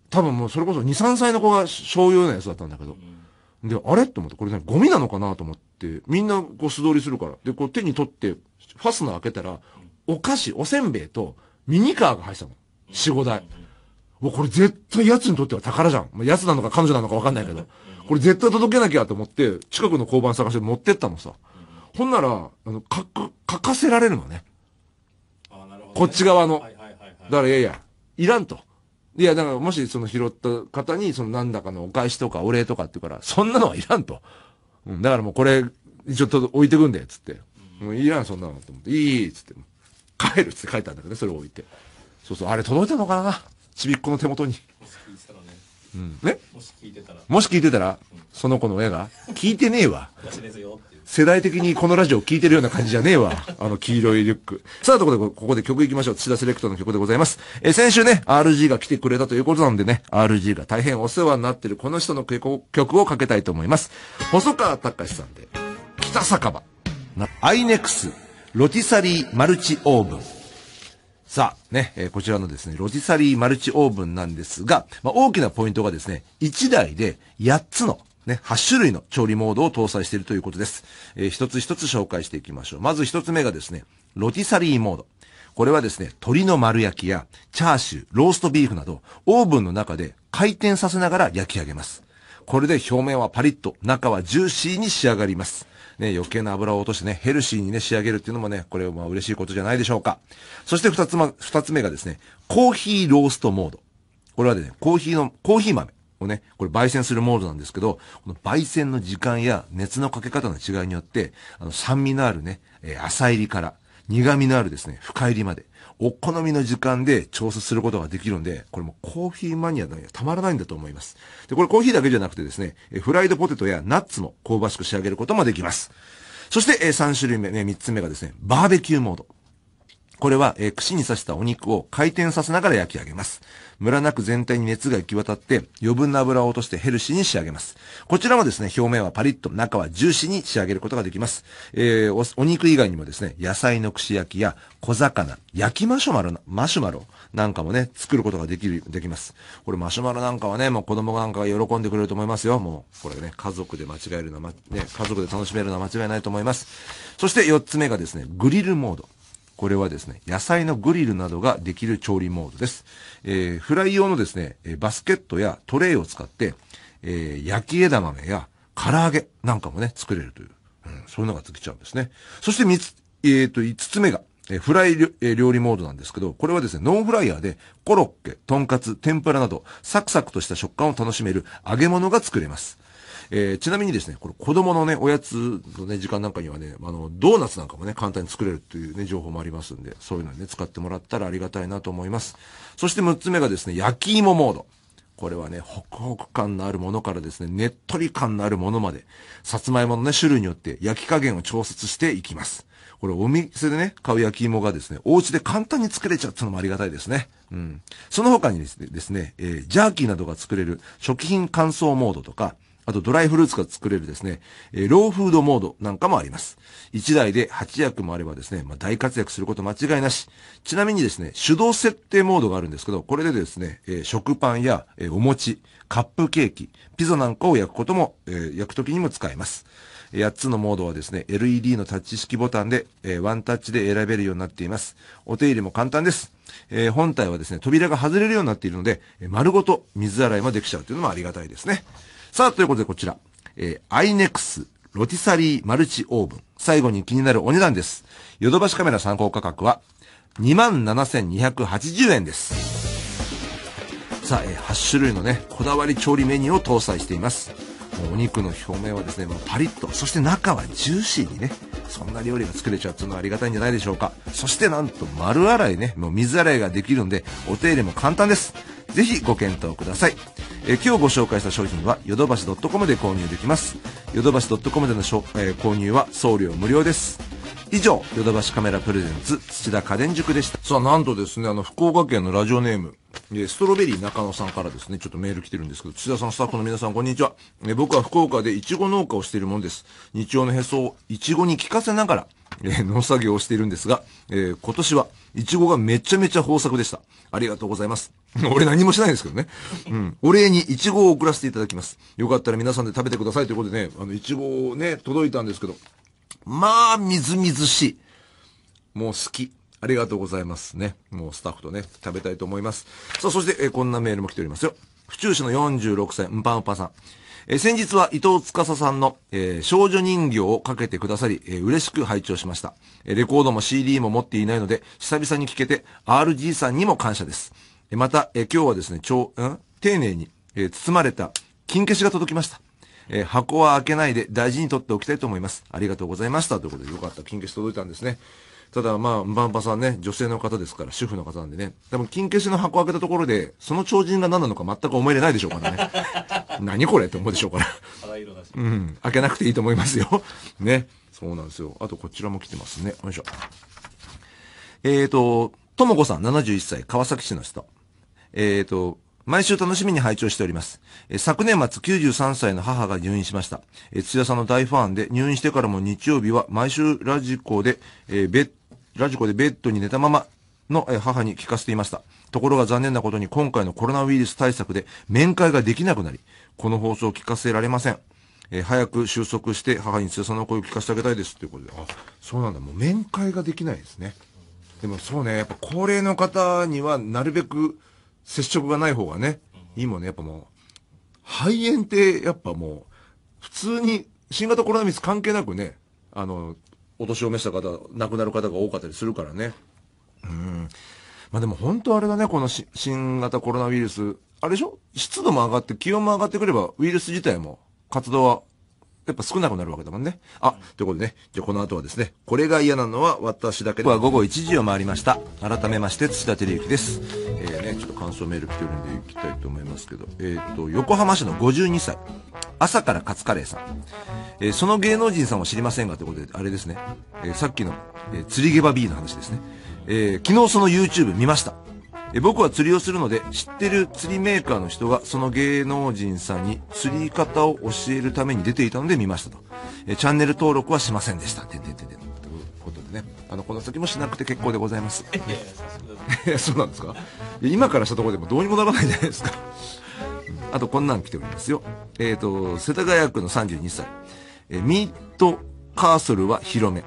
多分もうそれこそ2、3歳の子が醤油のやつだったんだけど。で、あれと思って、これね、ゴミなのかなと思って、みんなこう素通りするから。で、こう手に取って、ファスナー開けたら、お菓子、おせんべいと、ミニカーが入ってたの。4、5台。もうこれ絶対奴にとっては宝じゃん。まあ、奴なのか彼女なのかわかんないけど。これ絶対届けなきゃと思って、近くの交番探して持ってったのさ。ほんなら、あの、書く、書かせられるのね。あなるほど、ね、こっち側の。はいはいはいはい、だから、いやいや、いらんと。いや、だからもしその拾った方に、その何だかのお返しとかお礼とかって言うから、そんなのはいらんと。うん、だからもうこれ、一応届置いてくんで、つって。もういいん、そんなの、と思って。いい、つって。帰るっつって書いたんだけどね、それを置いて。そうそう、あれ届いたのかなちびっこの手元に。うん、ねもし聞いてたら。もし聞いてたら、その子の親が、聞いてねえわ。世代的にこのラジオ聞いてるような感じじゃねえわ。あの黄色いリュック。さあ、ところで、ここで曲行きましょう。土田セレクトの曲でございます。え先週ね、RG が来てくれたということなんでね、RG が大変お世話になってるこの人の曲をかけたいと思います。細川隆さんで、北酒場。アイネクス、ロティサリーマルチオーブン。さあ、ね、えー、こちらのですね、ロジサリーマルチオーブンなんですが、まあ、大きなポイントがですね、1台で8つのね、8種類の調理モードを搭載しているということです。えー、一つ一つ紹介していきましょう。まず一つ目がですね、ロティサリーモード。これはですね、鶏の丸焼きや、チャーシュー、ローストビーフなど、オーブンの中で回転させながら焼き上げます。これで表面はパリッと、中はジューシーに仕上がります。ね、余計な油を落としてね、ヘルシーにね、仕上げるっていうのもね、これは嬉しいことじゃないでしょうか。そして二つま、二つ目がですね、コーヒーローストモード。これはね、コーヒーの、コーヒー豆。をね、これ焙煎するモードなんですけど、この焙煎の時間や熱のかけ方の違いによって、あの酸味のあるね、えー、浅入りから、苦味のあるですね、深入りまで、お好みの時間で調節することができるんで、これもコーヒーマニアのにはたまらないんだと思います。で、これコーヒーだけじゃなくてですね、フライドポテトやナッツも香ばしく仕上げることもできます。そして、3種類目、ね、3つ目がですね、バーベキューモード。これは、えー、串に刺したお肉を回転させながら焼き上げます。ムラなく全体に熱が行き渡って、余分な油を落としてヘルシーに仕上げます。こちらもですね、表面はパリッと、中はジューシーに仕上げることができます。えー、お肉以外にもですね、野菜の串焼きや小魚、焼きマシュマロな、マシュマロなんかもね、作ることができる、できます。これマシュマロなんかはね、もう子供なんかが喜んでくれると思いますよ。もう、これね、家族で間違えるのは、ま、ね、家族で楽しめるのは間違いないと思います。そして4つ目がですね、グリルモード。これはですね、野菜のグリルなどができる調理モードです。えー、フライ用のですね、バスケットやトレイを使って、えー、焼き枝豆や唐揚げなんかもね、作れるという、うん、そういうのができちゃうんですね。そして三つ、えっ、ー、と、五つ目が、えフライ、え料理モードなんですけど、これはですね、ノンフライヤーで、コロッケ、トンカツ、天ぷらなど、サクサクとした食感を楽しめる揚げ物が作れます。えー、ちなみにですね、これ子供のね、おやつのね、時間なんかにはね、あの、ドーナツなんかもね、簡単に作れるというね、情報もありますんで、そういうのにね、使ってもらったらありがたいなと思います。そして6つ目がですね、焼き芋モード。これはね、ホクホク感のあるものからですね、ねっとり感のあるものまで、さつまいものね、種類によって焼き加減を調節していきます。これお店でね、買う焼き芋がですね、お家で簡単に作れちゃうってのもありがたいですね。うん。その他にですね、ですねえー、ジャーキーなどが作れる食品乾燥モードとか、あとドライフルーツが作れるですね、えローフードモードなんかもあります。1台で8役もあればですね、まあ、大活躍すること間違いなし。ちなみにですね、手動設定モードがあるんですけど、これでですね、え食パンや、えお餅、カップケーキ、ピザなんかを焼くことも、え焼くときにも使えます。8つのモードはですね、LED のタッチ式ボタンで、えワンタッチで選べるようになっています。お手入れも簡単です。え本体はですね、扉が外れるようになっているので、丸ごと水洗いもできちゃうというのもありがたいですね。さあ、ということでこちら。えー、イネクスロティサリーマルチオーブン。最後に気になるお値段です。ヨドバシカメラ参考価格は27,280円です。さあ、えー、8種類のね、こだわり調理メニューを搭載しています。お肉の表面はですね、もうパリッと、そして中はジューシーにね、そんな料理が作れちゃうっていうのはありがたいんじゃないでしょうか。そしてなんと丸洗いね、もう水洗いができるんで、お手入れも簡単です。ぜひご検討ください。え今日ご紹介した商品は、ヨドバシ .com で購入できます。ヨドバシ .com での、えー、購入は送料無料です。以上、ヨドバシカメラプレゼンツ土田家電塾でした。さあ、なんとですね、あの、福岡県のラジオネーム、えストロベリー中野さんからですね、ちょっとメール来てるんですけど、土田さんスタッフの皆さん、こんにちは。え僕は福岡でイチゴ農家をしているものです。日曜のへそをイチゴに効かせながら、え農作業をしているんですが、えー、今年はイチゴがめちゃめちゃ豊作でした。ありがとうございます。俺何もしないんですけどね。うん。お礼にイチゴを送らせていただきます。よかったら皆さんで食べてくださいということでね、あの、イチゴをね、届いたんですけど、まあ、みずみずしい。もう好き。ありがとうございますね。もうスタッフとね、食べたいと思います。さあ、そして、えー、こんなメールも来ておりますよ。府中市の46歳、うんぱんぱさん。えー、先日は伊藤司さんの、えー、少女人形をかけてくださり、えー、嬉しく拝聴しました。えレコードも CD も持っていないので、久々に聴けて、RG さんにも感謝です。えまた、え今日はですね、超、うん丁寧に、え包まれた金消しが届きました。え箱は開けないで大事に取っておきたいと思います。ありがとうございました。ということで、よかった。金消し届いたんですね。ただまあ、バンパさんね、女性の方ですから、主婦の方なんでね、多分金消しの箱開けたところで、その超人が何なのか全く思い入れないでしょうからね。[laughs] 何これって思うでしょうから。うん、開けなくていいと思いますよ。[laughs] ね。そうなんですよ。あとこちらも来てますね。よいしょ。えっ、ー、と、ともこさん、71歳、川崎市の人。えっ、ー、と、毎週楽しみに拝聴しております。え昨年末93歳の母が入院しました。えー、つ屋さんの大ファンで、入院してからも日曜日は毎週ラジコで、えー、ベッラジコでベッドに寝たままの母に聞かせていました。ところが残念なことに今回のコロナウイルス対策で面会ができなくなり、この放送を聞かせられません。えー、早く収束して母に強さの声を聞かせてあげたいですということで。あ、そうなんだ。もう面会ができないですね。でもそうね、やっぱ高齢の方にはなるべく接触がない方がね、いいもんね。やっぱもう、肺炎ってやっぱもう、普通に新型コロナウイルス関係なくね、あの、お年を召した方、亡くなる方が多かったりするからね。うん。まあでも本当あれだね、この新型コロナウイルス。あれでしょ湿度も上がって、気温も上がってくれば、ウイルス自体も活動はやっぱ少なくなるわけだもんね。あ、ということでね、じゃあこの後はですね、これが嫌なのは私だけでは午後1時を回りました。改めまして、土田照之です。えー、ね、ちょっと感想メール来てるんで行きたいと思いますけど、えっ、ー、と、横浜市の52歳、朝からカツカレーさん。えー、その芸能人さんを知りませんがということで、あれですね、えー、さっきの、え釣りゲバ B の話ですね。え昨日その YouTube 見ました。え僕は釣りをするので、知ってる釣りメーカーの人が、その芸能人さんに釣り方を教えるために出ていたので見ましたと。えチャンネル登録はしませんでした。ててててということでね。あの、この先もしなくて結構でございます。そうなんですか今からしたところでもどうにもならないじゃないですか。あとこんなん来ておりますよ。えっ、ー、と、世田谷区の32歳。えミートカーソルは広め。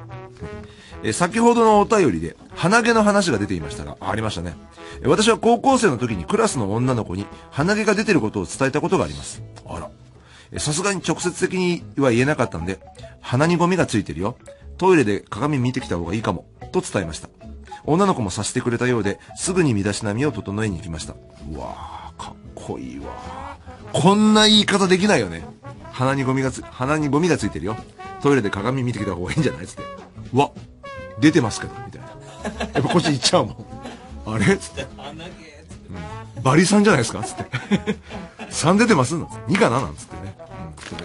え先ほどのお便りで、鼻毛の話が出ていましたが、ありましたね。私は高校生の時にクラスの女の子に鼻毛が出てることを伝えたことがあります。あら。さすがに直接的には言えなかったんで、鼻にゴミがついてるよ。トイレで鏡見てきた方がいいかも。と伝えました。女の子も察してくれたようで、すぐに身だしなみを整えに行きました。うわー、かっこいいわこんな言い方できないよね。鼻にゴミがつ、鼻にゴミがついてるよ。トイレで鏡見てきた方がいいんじゃないつって。うわ、出てますけど、みたいな。やっぱこっち行っちゃうもん。あれっつって。うん、バリさんじゃないですかっつって。3出てますなん2かななんつってね。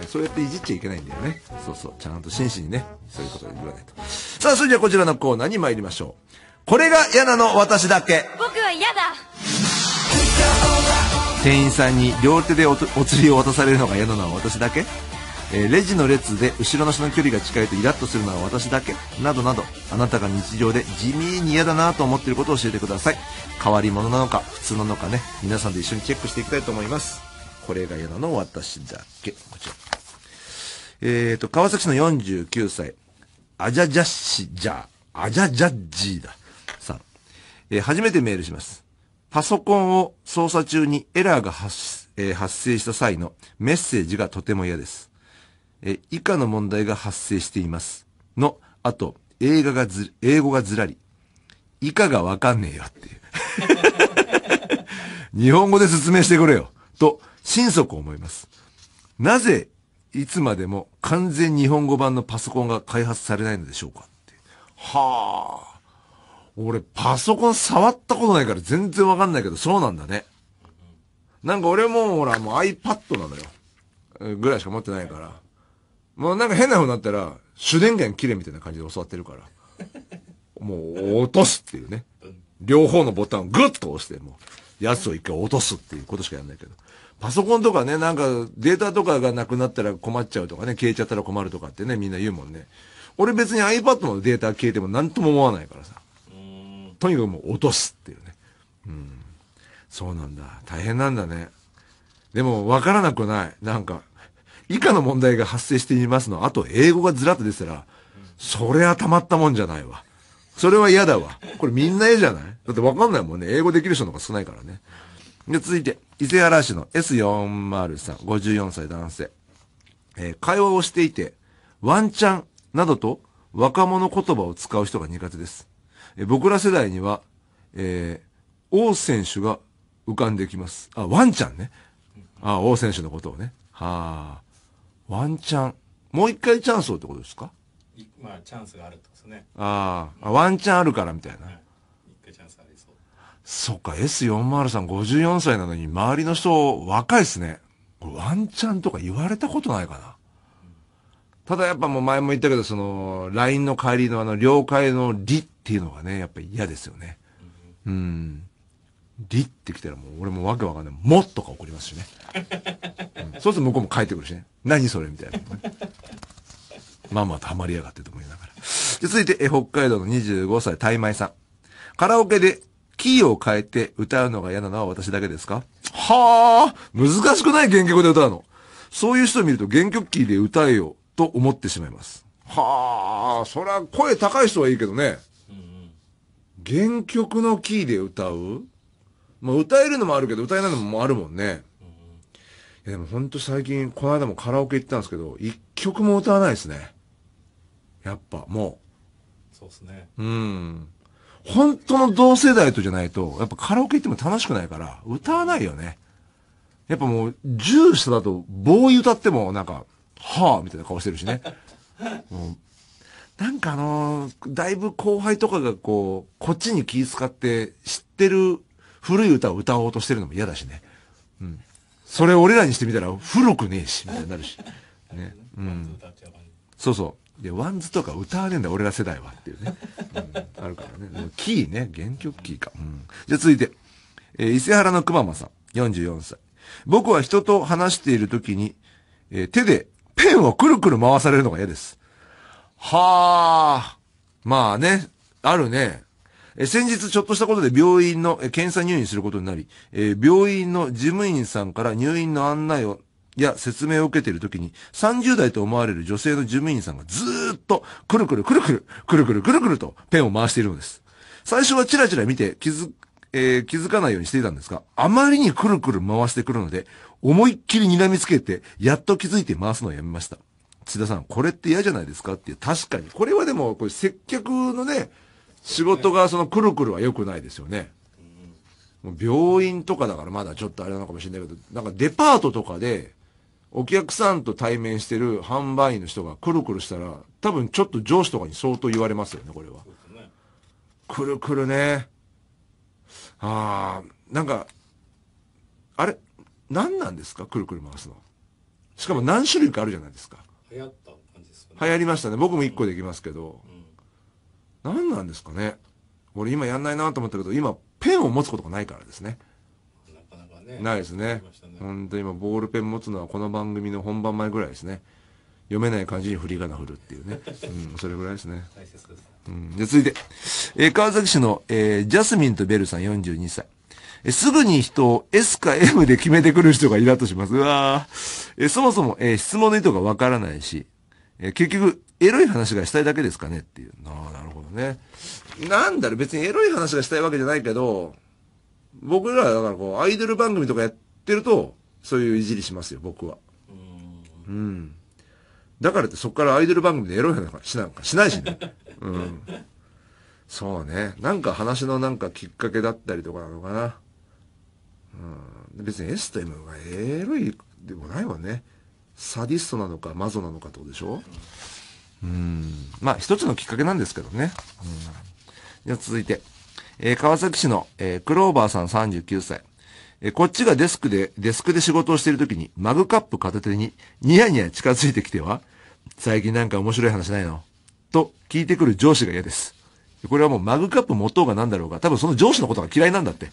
うん。そうやっていじっちゃいけないんだよね。そうそう。ちゃんと真摯にね。そういうこと言わないと。さあ、それではこちらのコーナーに参りましょう。これが嫌なの私だけ。僕は嫌だ。店員さんに両手でおお釣りを渡されるのが嫌なのは私だけえー、レジの列で後ろの人の距離が近いとイラッとするのは私だけなどなどあなたが日常で地味に嫌だなと思っていることを教えてください変わり者なのか普通なのかね皆さんで一緒にチェックしていきたいと思いますこれが嫌なの私だけこちらえっ、ー、と川崎市の49歳アジャジャッシジャーアジャジャッジーださん、えー、初めてメールしますパソコンを操作中にエラーが発,、えー、発生した際のメッセージがとても嫌ですえ以下の問題が発生しています。の、あと、映画がず、英語がずらり。以下がわかんねえよっていう。[laughs] 日本語で説明してくれよ。と、心底思います。なぜ、いつまでも完全日本語版のパソコンが開発されないのでしょうかはあ。俺、パソコン触ったことないから全然わかんないけど、そうなんだね。なんか俺も、ほら、もう iPad なのよ。ぐらいしか持ってないから。もうなんか変な風になったら、主電源切れみたいな感じで教わってるから、もう落とすっていうね。両方のボタンをグッと押して、もう、やつを一回落とすっていうことしかやんないけど。パソコンとかね、なんかデータとかがなくなったら困っちゃうとかね、消えちゃったら困るとかってね、みんな言うもんね。俺別に iPad のデータ消えても何とも思わないからさ。とにかくもう落とすっていうね。うん。そうなんだ。大変なんだね。でも分からなくない。なんか、以下の問題が発生していますの、あと英語がずらっと出てたら、それはたまったもんじゃないわ。それは嫌だわ。これみんな絵じゃないだってわかんないもんね。英語できる人の方が少ないからね。で、続いて、伊勢原市の S403、54歳男性。えー、会話をしていて、ワンチャンなどと若者言葉を使う人が苦手です。えー、僕ら世代には、えー、王選手が浮かんできます。あ、ワンちゃんね。あ、王選手のことをね。はあ。ワンチャン。もう一回チャンスをってことですかまあ、チャンスがあるってことですね。ああ、ワンチャンあるからみたいな。一回チャンスありそう。そっか、S403、54歳なのに、周りの人、若いっすね。ワンチャンとか言われたことないかな。ただやっぱもう前も言ったけど、その、LINE の帰りのあの、了解の理っていうのがね、やっぱ嫌ですよね。うん。りってきたらもう俺もわけわかんない。もっとか怒りますしね。うん、そうすると向こうも帰ってくるしね。何それみたいな、ね。まあまあはまりやがってと思いながら。で続いて、北海道の25歳、タイマイさん。カラオケでキーを変えて歌うのが嫌なのは私だけですかはあ難しくない原曲で歌うの。そういう人を見ると原曲キーで歌えよと思ってしまいます。はあそりゃ声高い人はいいけどね。原曲のキーで歌うまあ、歌えるのもあるけど、歌えないのもあるもんね。いや、でもほんと最近、この間もカラオケ行ったんですけど、一曲も歌わないですね。やっぱ、もう。そうですね。うん。本当の同世代とじゃないと、やっぱカラオケ行っても楽しくないから、歌わないよね。やっぱもう、重下だと、ボーイ歌っても、なんか、はぁ、みたいな顔してるしね。[laughs] うん、なんかあのー、だいぶ後輩とかがこう、こっちに気遣って、知ってる古い歌を歌おうとしてるのも嫌だしね。うん。それ俺らにしてみたら古くねえし、みたいになるし。ね。うん。そうそう。で、ワンズとか歌わねえんだ、俺ら世代はっていうね。うん、あるからね。キーね。原曲キーか。うん。じゃ続いて。えー、伊勢原のくままさん、44歳。僕は人と話しているときに、えー、手でペンをくるくる回されるのが嫌です。はあ。まあね、あるね。え先日ちょっとしたことで病院の、え検査入院することになり、え病院の事務員さんから入院の案内をや説明を受けている時に、30代と思われる女性の事務員さんがずーっと、くるくるくるくる、くるくるくるくるとペンを回しているのです。最初はチラチラ見て気づ、えー、気づかないようにしていたんですが、あまりにくるくる回してくるので、思いっきり睨みつけて、やっと気づいて回すのをやめました。津田さん、これって嫌じゃないですかっていう、確かに。これはでも、これ接客のね、仕事がそのくるくるは良くないですよね。もう病院とかだからまだちょっとあれなのかもしれないけど、なんかデパートとかで、お客さんと対面してる販売員の人がくるくるしたら、多分ちょっと上司とかに相当言われますよね、これは。ね、くるくるね。ああ、なんか、あれ、何なんですかくるくる回すの。しかも何種類かあるじゃないですか。流行った感じですかね。流行りましたね。僕も1個できますけど。うん何なんですかね俺今やんないなと思ったけど今ペンを持つことがないからですねなかなかねないですねね本当今ボールペン持つのはこの番組の本番前ぐらいですね読めない感じに振り仮名振るっていうね、[laughs] うん、それぐらいですね大切です、うん、じゃ続いて、えー、川崎市の、えー、ジャスミンとベルさん42歳えすぐに人を S か M で決めてくる人がイラッとします。うわえそもそも、えー、質問の意図がわからないし、えー、結局、エロい話がしたいだけですかねっていう。なるほど。ね。なんだろう、別にエロい話がしたいわけじゃないけど、僕らはだからこう、アイドル番組とかやってると、そういういじりしますよ、僕は。うん。だからってそっからアイドル番組でエロい話しなんかしないしね。[laughs] うん。そうね。なんか話のなんかきっかけだったりとかなのかな。うん。別に S と M がエロいでもないわね。サディストなのか、マゾなのかってことでしょ、ううん。まあ、一つのきっかけなんですけどね。うん、じゃあ続いて、えー、川崎市の、えー、クローバーさん39歳。えー、こっちがデスクで、デスクで仕事をしているときに、マグカップ片手に、ニヤニヤ近づいてきては、最近なんか面白い話ないのと、聞いてくる上司が嫌です。これはもうマグカップ持とうが何だろうが、多分その上司のことが嫌いなんだって。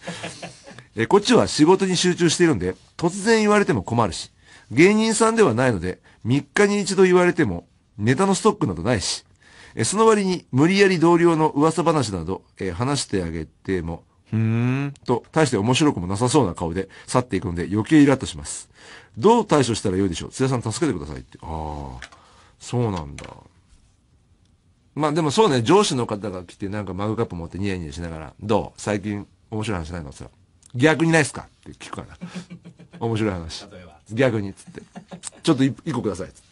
[laughs] えこっちは仕事に集中しているんで、突然言われても困るし、芸人さんではないので、3日に一度言われても、ネタのストックなどないし、えその割に無理やり同僚の噂話など、え話してあげても、ふーん、と、大して面白くもなさそうな顔で去っていくので余計イラッとします。どう対処したらよいでしょう津田さん助けてくださいって。ああ、そうなんだ。まあでもそうね、上司の方が来てなんかマグカップ持ってニヤニヤしながら、どう最近面白い話ないのさ。逆にないっすかって聞くから。面白い話。[laughs] 逆に、つって。ちょっと一個ください、つって。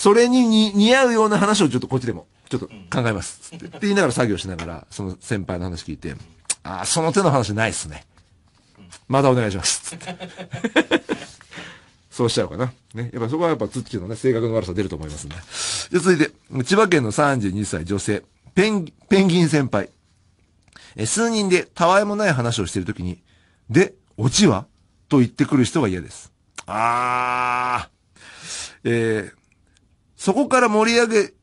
それにに似合うような話をちょっとこっちでも、ちょっと考えます。って言いながら作業しながら、その先輩の話聞いて、ああ、その手の話ないっすね。またお願いします。そうしちゃうかな。ね。やっぱそこはやっぱツッチのね、性格の悪さ出ると思いますんで。じゃ続いて、千葉県の32歳女性、ペン、ペンギン先輩。え、数人でたわいもない話をしているときに、で、オチはと言ってくる人が嫌です。あー。えー、そこから盛り上げて、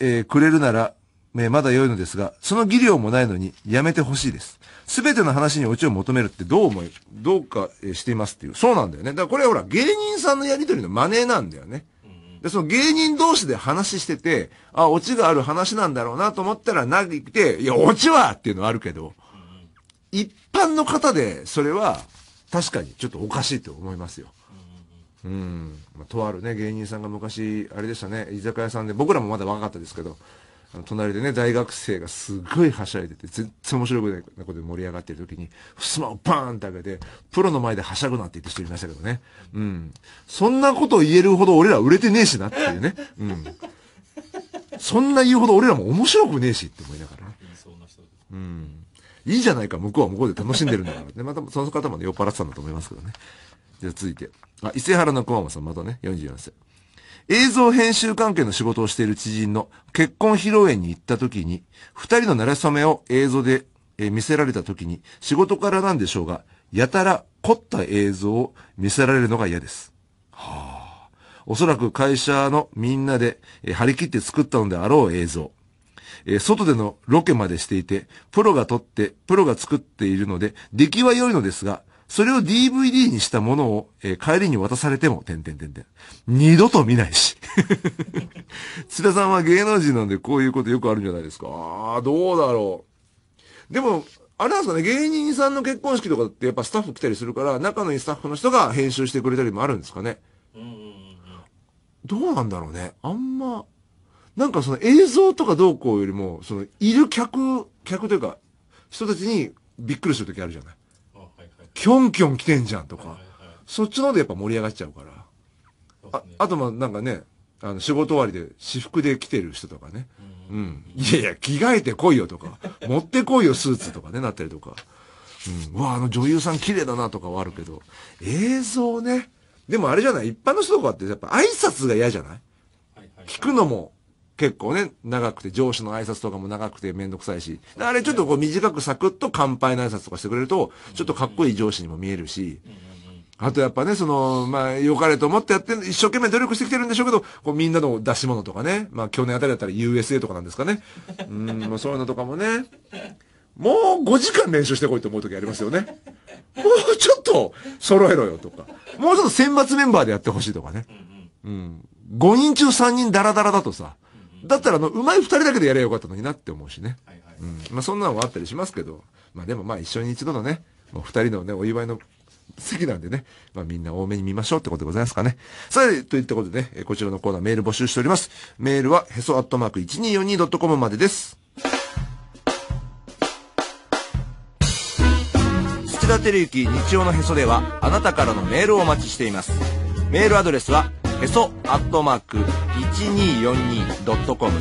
えー、くれるなら、えー、まだ良いのですが、その技量もないのにやめてほしいです。すべての話にオチを求めるってどう思い、どうか、えー、していますっていう。そうなんだよね。だからこれはほら、芸人さんのやりとりの真似なんだよね。で、その芸人同士で話してて、あ、オチがある話なんだろうなと思ったら投げて、いや、オチはっていうのはあるけど、一般の方で、それは、確かにちょっとおかしいと思いますよ。うん、まとあるね、芸人さんが昔、あれでしたね、居酒屋さんで、僕らもまだ若かったですけど、あの隣でね、大学生がすっごいはしゃいでて、全然面白くないことで盛り上がってる時に、襖をバーンって開けて、プロの前ではしゃぐなって言った人いましたけどね。うん。そんなことを言えるほど俺ら売れてねえしなっていうね。うん。そんな言うほど俺らも面白くねえしって思いながら、ね。うん。いいじゃないか、向こうは向こうで楽しんでるんだからね。またその方もね、酔っ払ってたんだと思いますけどね。じゃあ続いて。あ、伊勢原の熊本さん、またね、44歳。映像編集関係の仕事をしている知人の結婚披露宴に行った時に、二人の馴れ初めを映像で見せられた時に、仕事からなんでしょうが、やたら凝った映像を見せられるのが嫌です。はあ。おそらく会社のみんなで張り切って作ったのであろう映像。え外でのロケまでしていて、プロが撮って、プロが作っているので、出来は良いのですが、それを DVD にしたものを、えー、帰りに渡されても、てんてんてんてん。二度と見ないし。[laughs] 津田さんは芸能人なんでこういうことよくあるんじゃないですか。ああ、どうだろう。でも、あれなんですかね、芸人さんの結婚式とかってやっぱスタッフ来たりするから、仲のいいスタッフの人が編集してくれたりもあるんですかね。うんん、どうなんだろうね。あんま、なんかその映像とかどうこうよりも、そのいる客、客というか、人たちにびっくりするときあるじゃない。キョンキョン来てんじゃんとか、そっちの方でやっぱ盛り上がっちゃうから。あ、あとまなんかね、あの、仕事終わりで私服で来てる人とかね。うん。いやいや、着替えてこいよとか、[laughs] 持ってこいよスーツとかね、なったりとか。うん。うわ、あの女優さん綺麗だなとかはあるけど、映像ね。でもあれじゃない一般の人とかってやっぱ挨拶が嫌じゃない聞くのも結構ね、長くて、上司の挨拶とかも長くてめんどくさいし、あれちょっとこう短くサクッと乾杯の挨拶とかしてくれると、ちょっとかっこいい上司にも見えるし、あとやっぱね、その、まあ、良かれと思ってやって、一生懸命努力してきてるんでしょうけど、こうみんなの出し物とかね、まあ去年あたりだったら USA とかなんですかね。うん、まあそういうのとかもね、もう5時間練習してこいと思う時ありますよね。もうちょっと揃えろよとか、もうちょっと選抜メンバーでやってほしいとかね。うん。5人中3人ダラダラだとさ、だったら、あの、うまい二人だけでやればよかったのになって思うしね。はいはい、うん。まあ、そんなのもあったりしますけど、まあ、でもまあ、一緒に一度のね、もう二人のね、お祝いの席なんでね、まあみんな多めに見ましょうってことでございますかね。さあ、といったことでね、こちらのコーナーメール募集しております。メールは、へそアットマーク 1242.com までです。土田照之日曜のへそでは、あなたからのメールをお待ちしています。メールアドレスは、へそアットマーク 1242.com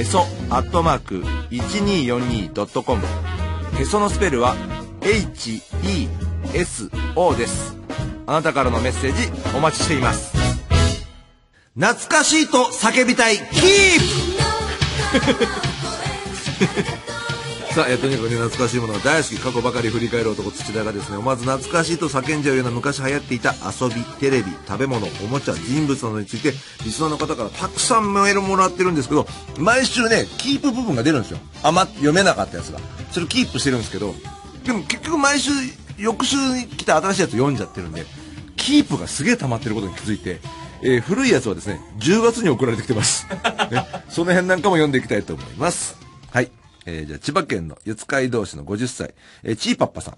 へそアットマーク 1242.com へそのスペルは HESO ですあなたからのメッセージお待ちしています懐かしいと叫びたいキープ [laughs] さあ、えー、とにかくね、懐かしいものが大好き、過去ばかり振り返る男土田がですね、まず懐かしいと叫んじゃうような昔流行っていた遊び、テレビ、食べ物、おもちゃ、人物などについて、リスナーの方からたくさんメールもらってるんですけど、毎週ね、キープ部分が出るんですよ。あま、読めなかったやつが。それキープしてるんですけど、でも結局毎週、翌週に来た新しいやつ読んじゃってるんで、キープがすげえ溜まってることに気づいて、えー、古いやつはですね、10月に送られてきてます。[laughs] ね、その辺なんかも読んでいきたいと思います。はい。えー、じゃあ、千葉県の四街道市の50歳、えー、チーパッパさん。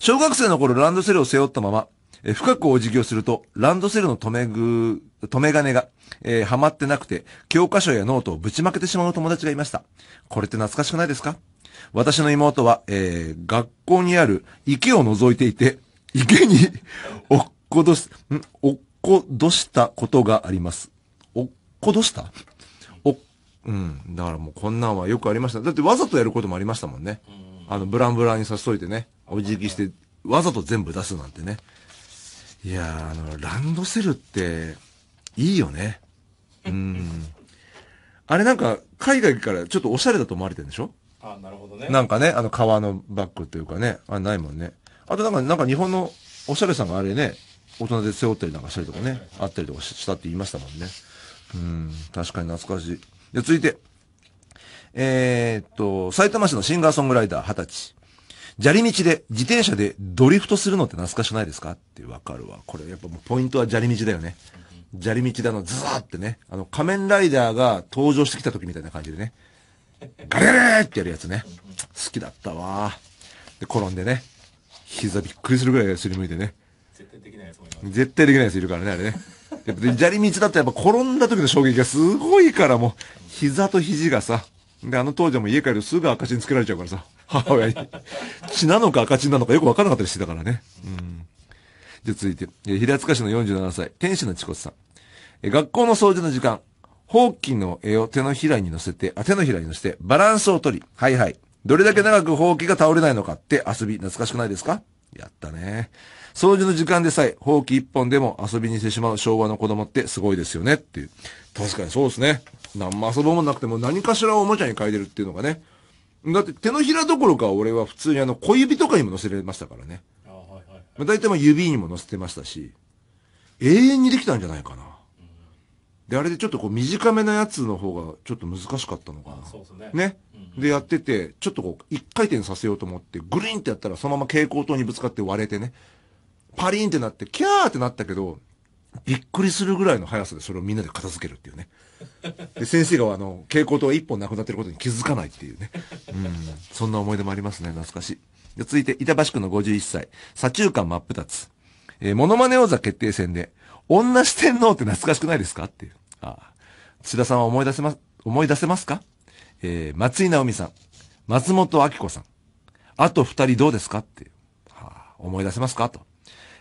小学生の頃ランドセルを背負ったまま、えー、深くお辞儀をすると、ランドセルの留め具、留め金が、えー、はまってなくて、教科書やノートをぶちまけてしまう友達がいました。これって懐かしくないですか私の妹は、えー、学校にある池を覗いていて、池に [laughs] 落っこどし、ん、落っこどしたことがあります。落っこどしたうん。だからもうこんなんはよくありました。だってわざとやることもありましたもんね。あの、ブランブランにさせといてね、お辞儀して、わざと全部出すなんてね。いやあの、ランドセルって、いいよね。うん。あれなんか、海外からちょっとおしゃれだと思われてるんでしょあなるほどね。なんかね、あの、革のバッグていうかね、あないもんね。あとなんか、なんか日本のおしゃれさんがあれね、大人で背負ったりなんかしたりとかね、あったりとかしたって言いましたもんね。うん、確かに懐かしい。続いて、えー、っと、埼玉市のシンガーソングライダー、二十歳。砂利道で、自転車でドリフトするのって懐かしくないですかってわかるわ。これやっぱもうポイントは砂利道だよね。砂利道であの、ズザーってね、あの、仮面ライダーが登場してきた時みたいな感じでね、ガレガレってやるやつね。好きだったわ。で、転んでね、膝びっくりするぐらいすりむいてね。絶対できないやついす。絶対できないやついるからね、あれね。やっぱ砂利道だとやっぱ転んだ時の衝撃がすごいからもう、膝と肘がさ、で、あの当時も家帰るとすぐ赤字につけられちゃうからさ、[laughs] 母親に。血なのか赤字なのかよくわからなかったりしてたからね。うん。じゃ続いて、え平塚市の47歳、天使のコこさん。え学校の掃除の時間、ほうきの絵を手のひらに乗せて、あ、手のひらに乗せて、バランスを取り、はいはい。どれだけ長くほうきが倒れないのかって遊び、懐かしくないですかやったね。掃除の時間でさえ、ほうき一本でも遊びにしてしまう昭和の子供ってすごいですよねっていう。確かにそうですね。何も遊ぶもなくても何かしらおもちゃに変えてるっていうのがね。だって手のひらどころか俺は普通にあの小指とかにも乗せれましたからね。大体まあ指にも乗せてましたし、永遠にできたんじゃないかな。で、あれでちょっとこう短めのやつの方がちょっと難しかったのかな。そうですね。ね、で、やってて、ちょっとこう一回転させようと思って、グリーンってやったらそのまま蛍光灯にぶつかって割れてね、パリーンってなって、キャーってなったけど、びっくりするぐらいの速さでそれをみんなで片付けるっていうね。[laughs] で先生があの蛍光灯が1本なくなってることに気づかないっていうねうんそんな思い出もありますね懐かしいで続いて板橋区の51歳左中間真っ二つえー、モノマネ王座決定戦で女四天王って懐かしくないですかっていうああ土田さんは思い出せます思い出せますかえー、松井直美さん松本明子さんあと二人どうですかっていう、はあ、思い出せますかと、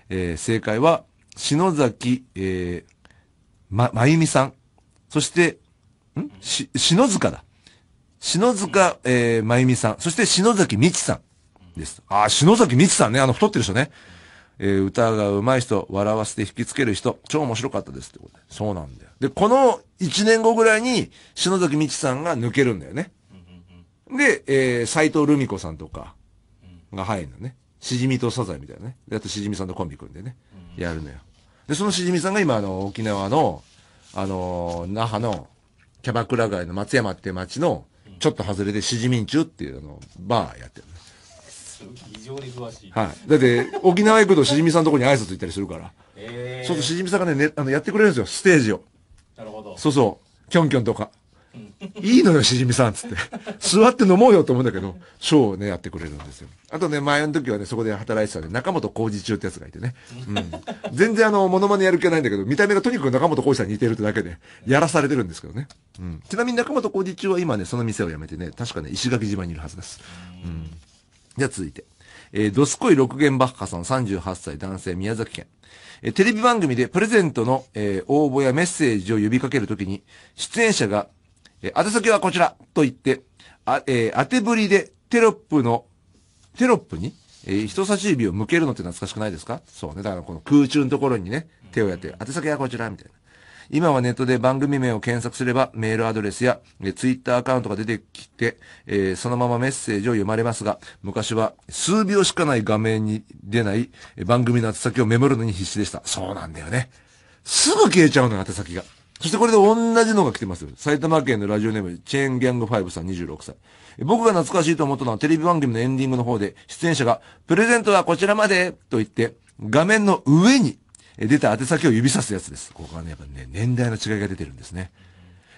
えー、正解は篠崎、えー、ま、まゆみさん、そして、んし、篠塚だ。篠塚、えー、まゆみさん。そして篠崎みちさんです。あ篠崎みちさんね。あの、太ってる人ね。えー、歌が上手い人、笑わせて引きつける人、超面白かったですってことで。そうなんだよ。で、この1年後ぐらいに、篠崎みちさんが抜けるんだよね。で、えー、斎藤ルミ子さんとかが入るのね。しじみとサザエみたいなね。で、あとしじみさんとコンビ組んでね。やるのよ。で、そのしじみさんが今、あの、沖縄の、あのー、那覇のキャバクラ街の松山っていう町の、ちょっと外れでしじみんちゅうっていうあの、バーやってる。非常に詳しい。はい。だって、沖縄行くとしじみさんのとこに挨拶行ったりするから。えー、そうそう、しじみさんがねね、あの、やってくれるんですよ、ステージを。なるほど。そうそう。キョンキョンとか。いいのよ、しじみさん、つって。座って飲もうよと思うんだけど、ショーをね、やってくれるんですよ。あとね、前の時はね、そこで働いてたね、中本浩二中ってやつがいてね。うん。全然あの、モノマネやる気ないんだけど、見た目がとにかく中本浩二さんに似てるってだけで、やらされてるんですけどね。うん。ちなみに中本浩二中は今ね、その店を辞めてね、確かね、石垣島にいるはずです。うん。じゃあ続いて。えー、ドスコイ六元バッハさん38歳男性宮崎県。えー、テレビ番組でプレゼントの、えー、応募やメッセージを呼びかけるときに、出演者がえー、宛先はこちらと言って、あ、えー、当てぶりでテロップの、テロップに、えー、人差し指を向けるのって懐かしくないですかそうね。だからこの空中のところにね、手をやって、宛先はこちら、みたいな。今はネットで番組名を検索すれば、メールアドレスや、えー、ツイッターアカウントが出てきて、えー、そのままメッセージを読まれますが、昔は数秒しかない画面に出ない、えー、番組の宛先をメモるのに必死でした。そうなんだよね。すぐ消えちゃうのよ、宛先が。そしてこれで同じのが来てます。埼玉県のラジオネーム、チェーンギャング5さん26歳。僕が懐かしいと思ったのはテレビ番組のエンディングの方で、出演者が、プレゼントはこちらまでと言って、画面の上に出た宛先を指さすやつです。ここはね、やっぱね、年代の違いが出てるんですね。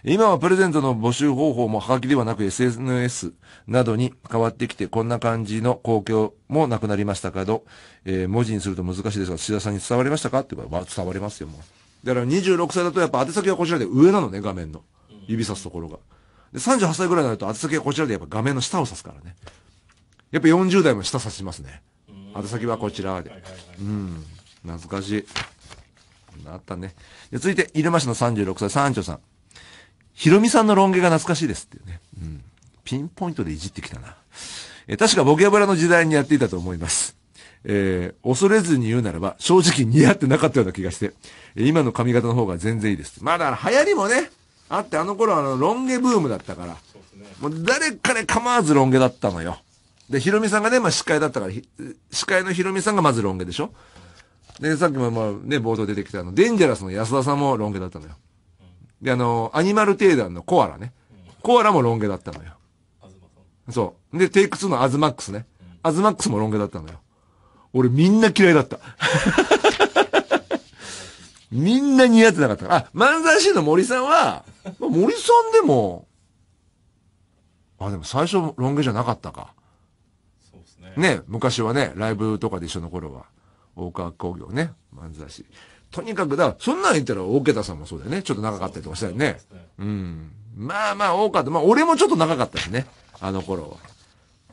今はプレゼントの募集方法もはがきではなく SNS などに変わってきてこんな感じの公共もなくなりましたけど、えー、文字にすると難しいですが、土田さんに伝わりましたかって言えば伝わりますよ、もう。だから26歳だとやっぱ宛先はこちらで上なのね、画面の。指さすところが。で、38歳ぐらいになると宛先はこちらでやっぱ画面の下を指すからね。やっぱ40代も下指しますね。宛先はこちらで。うん。懐かしい。あったね。で、続いて、入間市の36歳、三長さん。ひろみさんのロン毛が懐かしいですっていうね。うん。ピンポイントでいじってきたな。え、確かボキャブラの時代にやっていたと思います。えー、恐れずに言うならば、正直似合ってなかったような気がして、今の髪型の方が全然いいです。まあだから流行りもね、あってあの頃はあの、ロン毛ブームだったから、もう誰彼構わずロン毛だったのよ。で、ヒロミさんがね、まあ司会だったから、司会のヒロミさんがまずロン毛でしょで、さっきもまあね、冒頭出てきたあの、デンジャラスの安田さんもロン毛だったのよ。で、あの、アニマル定団のコアラね。コアラもロン毛だったのよ。そう。で、テイク2のアズマックスね。アズマックスもロン毛だったのよ。俺みんな嫌いだった。みんな似合ってなかったから。あ、漫才師の森さんは、森さんでも、あ、でも最初ロン毛じゃなかったか。そうですね。ね、昔はね、ライブとかで一緒の頃は、大川工業ね、漫才師。とにかく、だそんなん言ったら、大桁さんもそうだよね。ちょっと長かったりとかしたよね。うねうん。まあまあ、大川と、まあ、俺もちょっと長かったしね。あの頃は。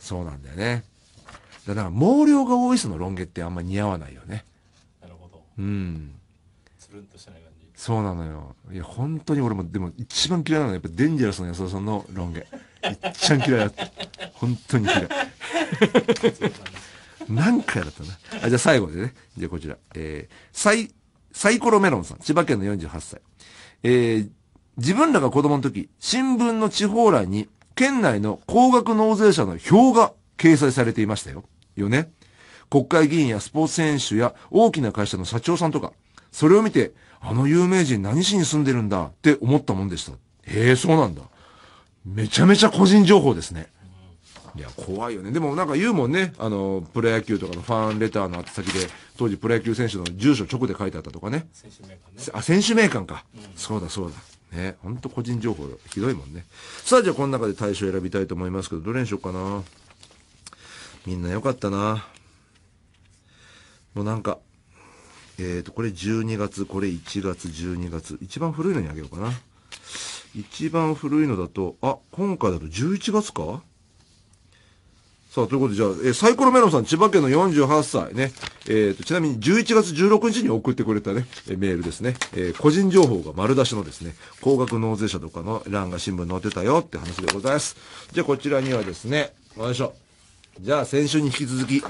そうなんだよね。だから毛量が多い人のロン毛ってあんま似合わないよねなるほどうんつるんとしてない感じそうなのよいや本当に俺もでも一番嫌いなのはやっぱデンジャラスの安田さんのロン毛一番嫌いだった本当に嫌い何回 [laughs] だったなあじゃあ最後でねじゃあこちらえー、サイサイコロメロンさん千葉県の48歳えー、自分らが子供の時、新聞の地方欄に、県内の高額納税者の表が掲載されていましたよ。よね。国会議員やスポーツ選手や大きな会社の社長さんとか、それを見て、あの有名人何しに住んでるんだって思ったもんでした。へえ、そうなんだ。めちゃめちゃ個人情報ですね。いや、怖いよね。でもなんか言うもんね。あの、プロ野球とかのファンレターの宛先で、当時プロ野球選手の住所直で書いてあったとかね。選手名館ね。あ、選手名鑑か、うん。そうだそうだ。ね、ほんと個人情報ひどいもんね。さあじゃあこの中で対象選びたいと思いますけど、どれにしようかな。みんな良かったな。もうなんか、えっ、ー、と、これ12月、これ1月、12月。一番古いのにあげようかな。一番古いのだと、あ、今回だと11月かさあ、ということで、じゃあ、えー、サイコロメロンさん、千葉県の48歳ね。えっ、ー、と、ちなみに11月16日に送ってくれたね、えー、メールですね。え個人情報が丸出しのですね、高額納税者とかの欄が新聞載ってたよって話でございます。じゃあ、こちらにはですね、よいしょ。じゃあ先週に引き続き、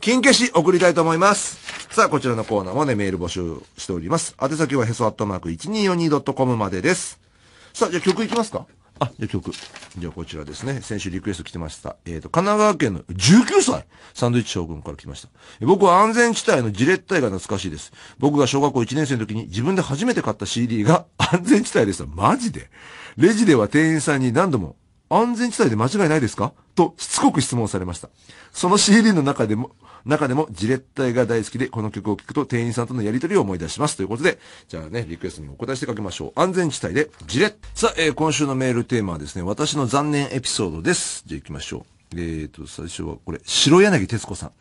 金消し送りたいと思います。さあ、こちらのコーナーもね、メール募集しております。宛先はへそアットマーク 1242.com までです。さあ、じゃあ曲いきますかあ、じゃあ曲。じゃあこちらですね。先週リクエスト来てました。えっ、ー、と、神奈川県の19歳サンドイッチ将軍から来ました。僕は安全地帯のジレッタイが懐かしいです。僕が小学校1年生の時に自分で初めて買った CD が安全地帯でした。マジでレジでは店員さんに何度も安全地帯で間違いないですかとしつこく質問されました。その CD の中でも、中でもジレッタイが大好きで、この曲を聴くと店員さんとのやりとりを思い出します。ということで、じゃあね、リクエストにお答えしてかけましょう。安全地帯でジレッさあ、えー、今週のメールテーマはですね、私の残念エピソードです。じゃあ行きましょう。えーと、最初はこれ、白柳徹子さん。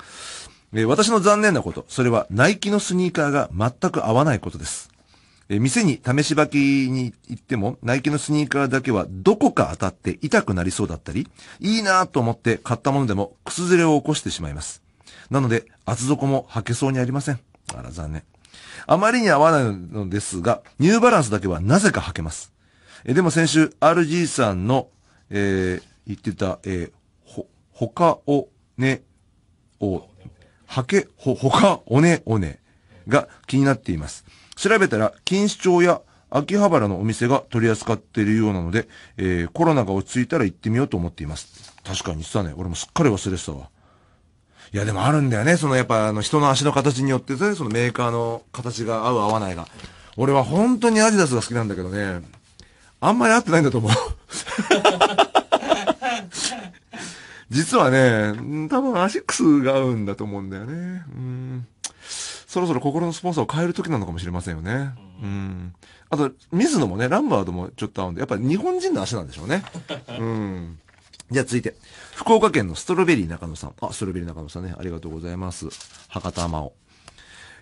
えー、私の残念なこと、それはナイキのスニーカーが全く合わないことです。え店に試し履きに行っても、ナイキのスニーカーだけはどこか当たって痛くなりそうだったり、いいなと思って買ったものでも、くすずれを起こしてしまいます。なので、厚底も履けそうにありません。あら、残念。あまりに合わないのですが、ニューバランスだけはなぜか履けます。えでも先週、RG さんの、えー、言ってた、えー、ほ、ほかおね、お、履け、ほ、ほかおねおねが気になっています。調べたら、錦糸町や秋葉原のお店が取り扱っているようなので、えー、コロナが落ち着いたら行ってみようと思っています。確かに言ってたね。俺もすっかり忘れてたわ。いや、でもあるんだよね。そのやっぱ、あの、人の足の形によってそのメーカーの形が合う合わないが。俺は本当にアディダスが好きなんだけどね、あんまり合ってないんだと思う。[laughs] 実はね、多分アシックスが合うんだと思うんだよね。うんそろそろ心のスポンサーを変える時なのかもしれませんよね。うん。あと、水野もね、ランバードもちょっと合うんで、やっぱ日本人の足なんでしょうね。[laughs] うん。じゃあ続いて、福岡県のストロベリー中野さん。あ、ストロベリー中野さんね、ありがとうございます。博多真央。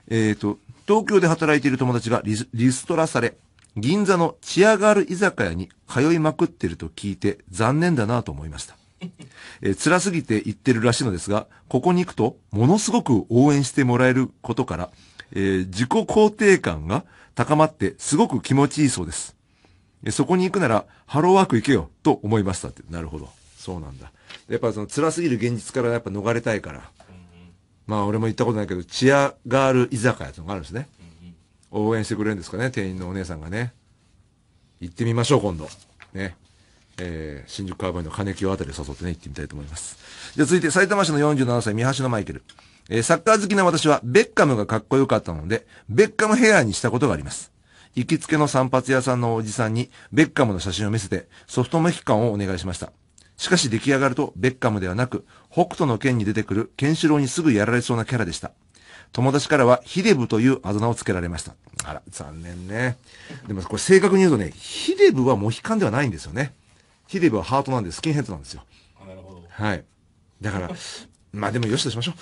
えっ、ー、と、東京で働いている友達がリストラされ、銀座のチアガール居酒屋に通いまくってると聞いて残念だなと思いました。[laughs] えー、辛すぎて言ってるらしいのですが、ここに行くと、ものすごく応援してもらえることから、えー、自己肯定感が高まって、すごく気持ちいいそうです。えー、そこに行くなら、ハローワーク行けよ、と思いましたって。なるほど。そうなんだ。やっぱその辛すぎる現実からやっぱ逃れたいから。まあ俺も行ったことないけど、チアガール居酒屋ってのがあるんですね。応援してくれるんですかね、店員のお姉さんがね。行ってみましょう、今度。ね。えー、新宿カーバイの金木をあたりを誘ってね、行ってみたいと思います。じゃあ続いて、埼玉市の47歳、三橋のマイケル。えー、サッカー好きな私は、ベッカムがかっこよかったので、ベッカムヘアにしたことがあります。行きつけの散髪屋さんのおじさんに、ベッカムの写真を見せて、ソフトメキカンをお願いしました。しかし出来上がると、ベッカムではなく、北斗の剣に出てくる、ケンシロウにすぐやられそうなキャラでした。友達からは、ヒデブというあだ名をつけられました。あら、残念ね。でもこれ正確に言うとね、ヒデブはモヒカンではないんですよね。ヒデブはハートなんでスキンヘッドなんですよ。なるほど。はい。だから、[laughs] まあでもよしとしましょ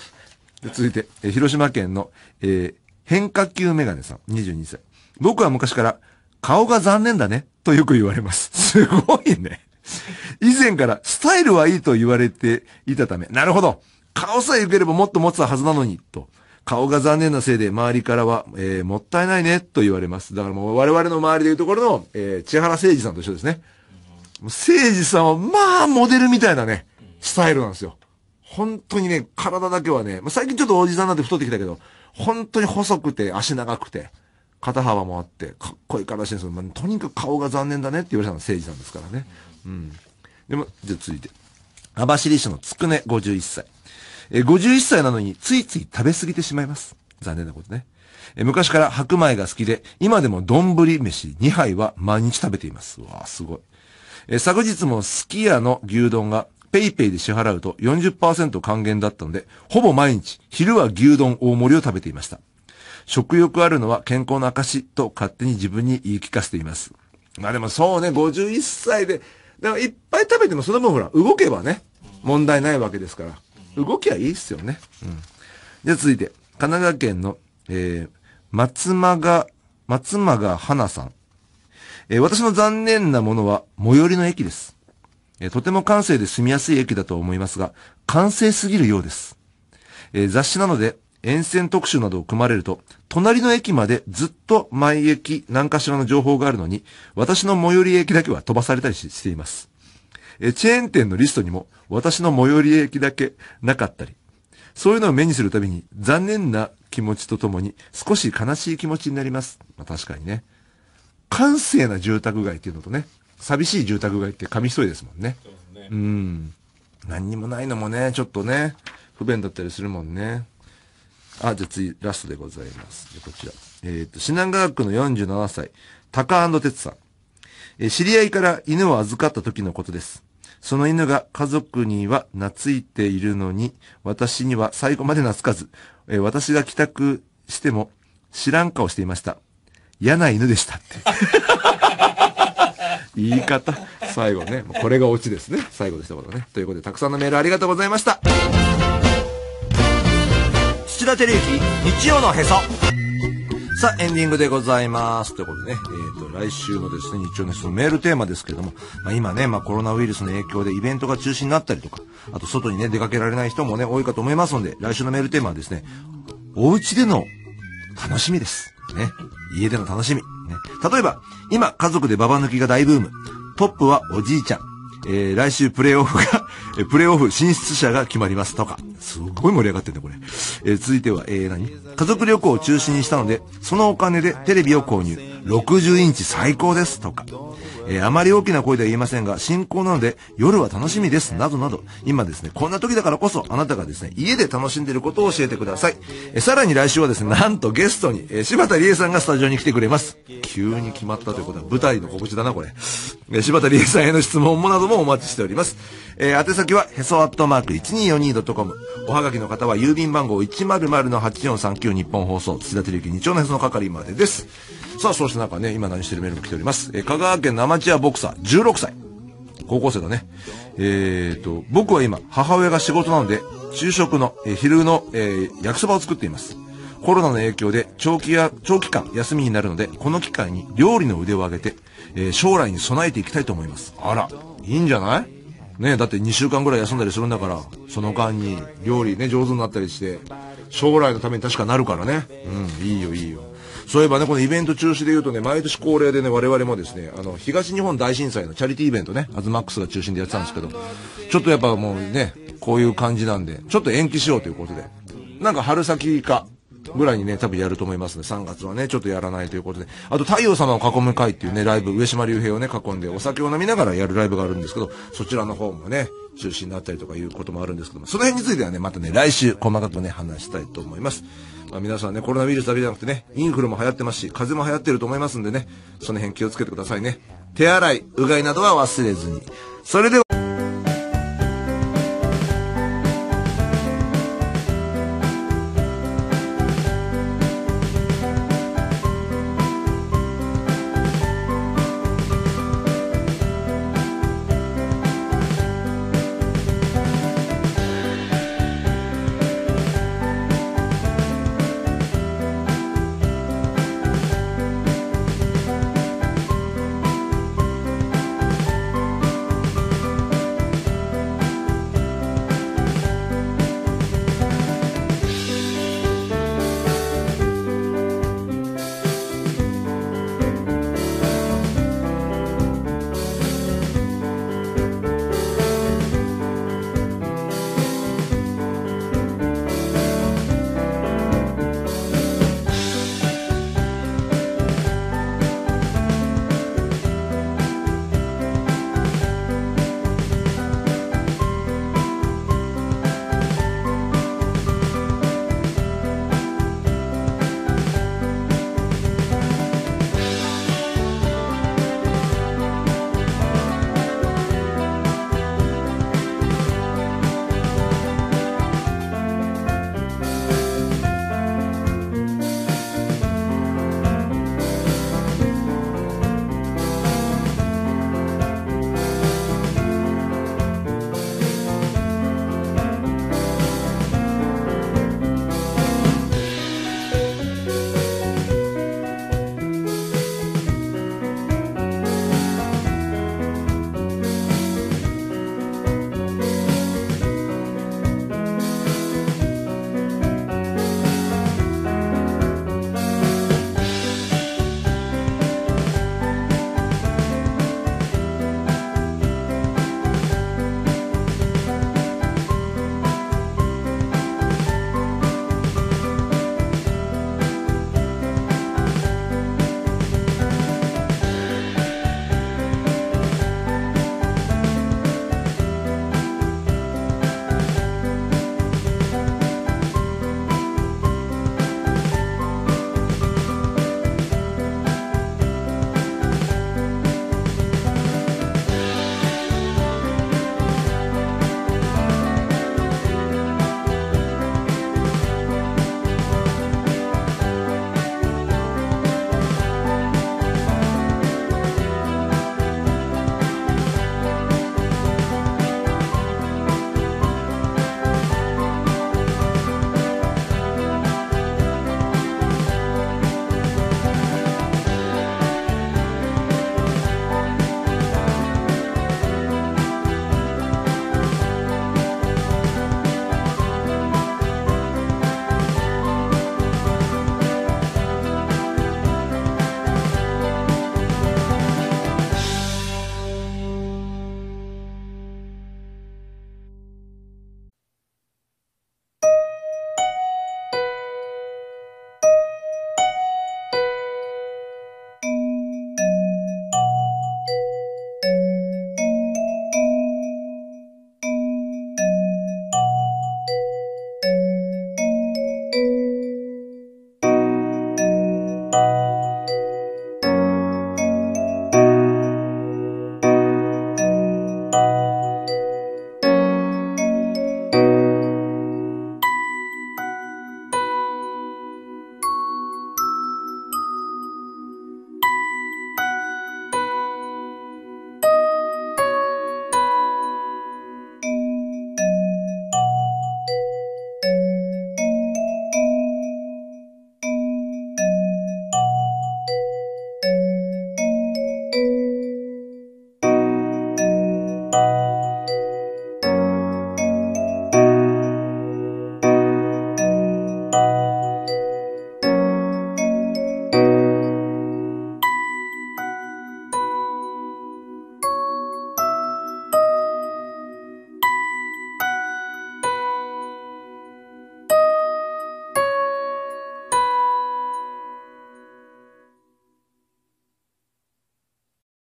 う。で続いて、えー、広島県の、えー、変化球メガネさん、22歳。僕は昔から、顔が残念だね、とよく言われます。[laughs] すごいね。以前から、スタイルはいいと言われていたため、なるほど。顔さえ良ければもっと持つはずなのに、と。顔が残念なせいで周りからは、えー、もったいないね、と言われます。だからもう我々の周りでいうところの、えー、千原誠二さんと一緒ですね。誠司さんは、まあ、モデルみたいなね、スタイルなんですよ。本当にね、体だけはね、まあ、最近ちょっとおじさんなんて太ってきたけど、本当に細くて、足長くて、肩幅もあって、かっこいいからしいんですまあ、とにかく顔が残念だねって言われたのは誠司さんですからね。うん。でも、じゃあ続いて。網走市のつくね51歳。え51歳なのについつい食べ過ぎてしまいます。残念なことね。え昔から白米が好きで、今でも丼飯2杯は毎日食べています。わあ、すごい。えー、昨日もすき家の牛丼がペイペイで支払うと40%還元だったので、ほぼ毎日、昼は牛丼大盛りを食べていました。食欲あるのは健康の証と勝手に自分に言い聞かせています。まあでもそうね、51歳で、だからいっぱい食べてもその分ほら、動けばね、問題ないわけですから、動きゃいいっすよね。うん。じゃあ続いて、神奈川県の、えー、松間が、松間が花さん。えー、私の残念なものは、最寄りの駅です。えー、とても閑静で住みやすい駅だと思いますが、完成すぎるようです。えー、雑誌なので、沿線特集などを組まれると、隣の駅までずっと毎駅何かしらの情報があるのに、私の最寄り駅だけは飛ばされたりしています。え、チェーン店のリストにも、私の最寄り駅だけなかったり、そういうのを目にするたびに、残念な気持ちとともに、少し悲しい気持ちになります。まあ確かにね。閑静な住宅街っていうのとね、寂しい住宅街って紙一重ですもんね。うね。うん。何にもないのもね、ちょっとね、不便だったりするもんね。あ、じゃあ次、ラストでございます。こちら。えっ、ー、と、品川区の47歳、高哲さん。え知り合いから犬を預かった時のことです。その犬が家族には懐いているのに、私には最後まで懐かず、え私が帰宅しても知らん顔していました。嫌な犬でしたって。[laughs] 言い方。最後ね。これがオチですね。最後でしたことね。ということで、たくさんのメールありがとうございました。土田照之、日曜のへそ。さあ、エンディングでございます。ということでね、えっ、ー、と、来週のですね、日曜のそのメールテーマですけれども、まあ、今ね、まあ、コロナウイルスの影響でイベントが中止になったりとか、あと外にね、出かけられない人もね、多いかと思いますので、来週のメールテーマはですね、お家での楽しみです。ね。家での楽しみ。ね、例えば、今、家族でババ抜きが大ブーム。トップはおじいちゃん。えー、来週プレイオフが [laughs] え、プレイオフ進出者が決まりますとか。すごい盛り上がってんだ、これ。えー、続いては、えー、何家族旅行を中心にしたので、そのお金でテレビを購入。60インチ最高ですとか。えー、あまり大きな声では言えませんが、進行なので夜は楽しみです、などなど、今ですね、こんな時だからこそ、あなたがですね、家で楽しんでいることを教えてください。えー、さらに来週はですね、なんとゲストに、えー、柴田理恵さんがスタジオに来てくれます。急に決まったということは、舞台の告知だな、これ。えー、柴田理恵さんへの質問もなどもお待ちしております。えー、宛先は、へそアットマーク 1242.com。おはがきの方は、郵便番号100-8439日本放送、土田照之2丁のへその係までです。さあ、そしてなんかね、今何してるメールも来ております。えー、香川県生チアボクサー、16歳。高校生だね。えー、と、僕は今、母親が仕事なので、昼食の、えー、昼の、えー、焼きそばを作っています。コロナの影響で長期や、長期間休みになるので、この機会に料理の腕を上げて、えー、将来に備えていきたいと思います。あら、いいんじゃないねだって2週間ぐらい休んだりするんだから、その間に料理ね、上手になったりして、将来のために確かなるからね。うん、いいよいいよ。そういえばね、このイベント中止で言うとね、毎年恒例でね、我々もですね、あの、東日本大震災のチャリティーイベントね、アズマックスが中心でやってたんですけど、ちょっとやっぱもうね、こういう感じなんで、ちょっと延期しようということで、なんか春先か、ぐらいにね、多分やると思いますね。3月はね、ちょっとやらないということで。あと、太陽様を囲む会っていうね、ライブ、上島竜兵をね、囲んで、お酒を飲みながらやるライブがあるんですけど、そちらの方もね、中心になったりとかいうこともあるんですけども、その辺についてはね、またね、来週細かくね、話したいと思います。まあ、皆さんね、コロナウイルスだけじゃなくてね、インフルも流行ってますし、風邪も流行ってると思いますんでね、その辺気をつけてくださいね。手洗い、うがいなどは忘れずに。それでは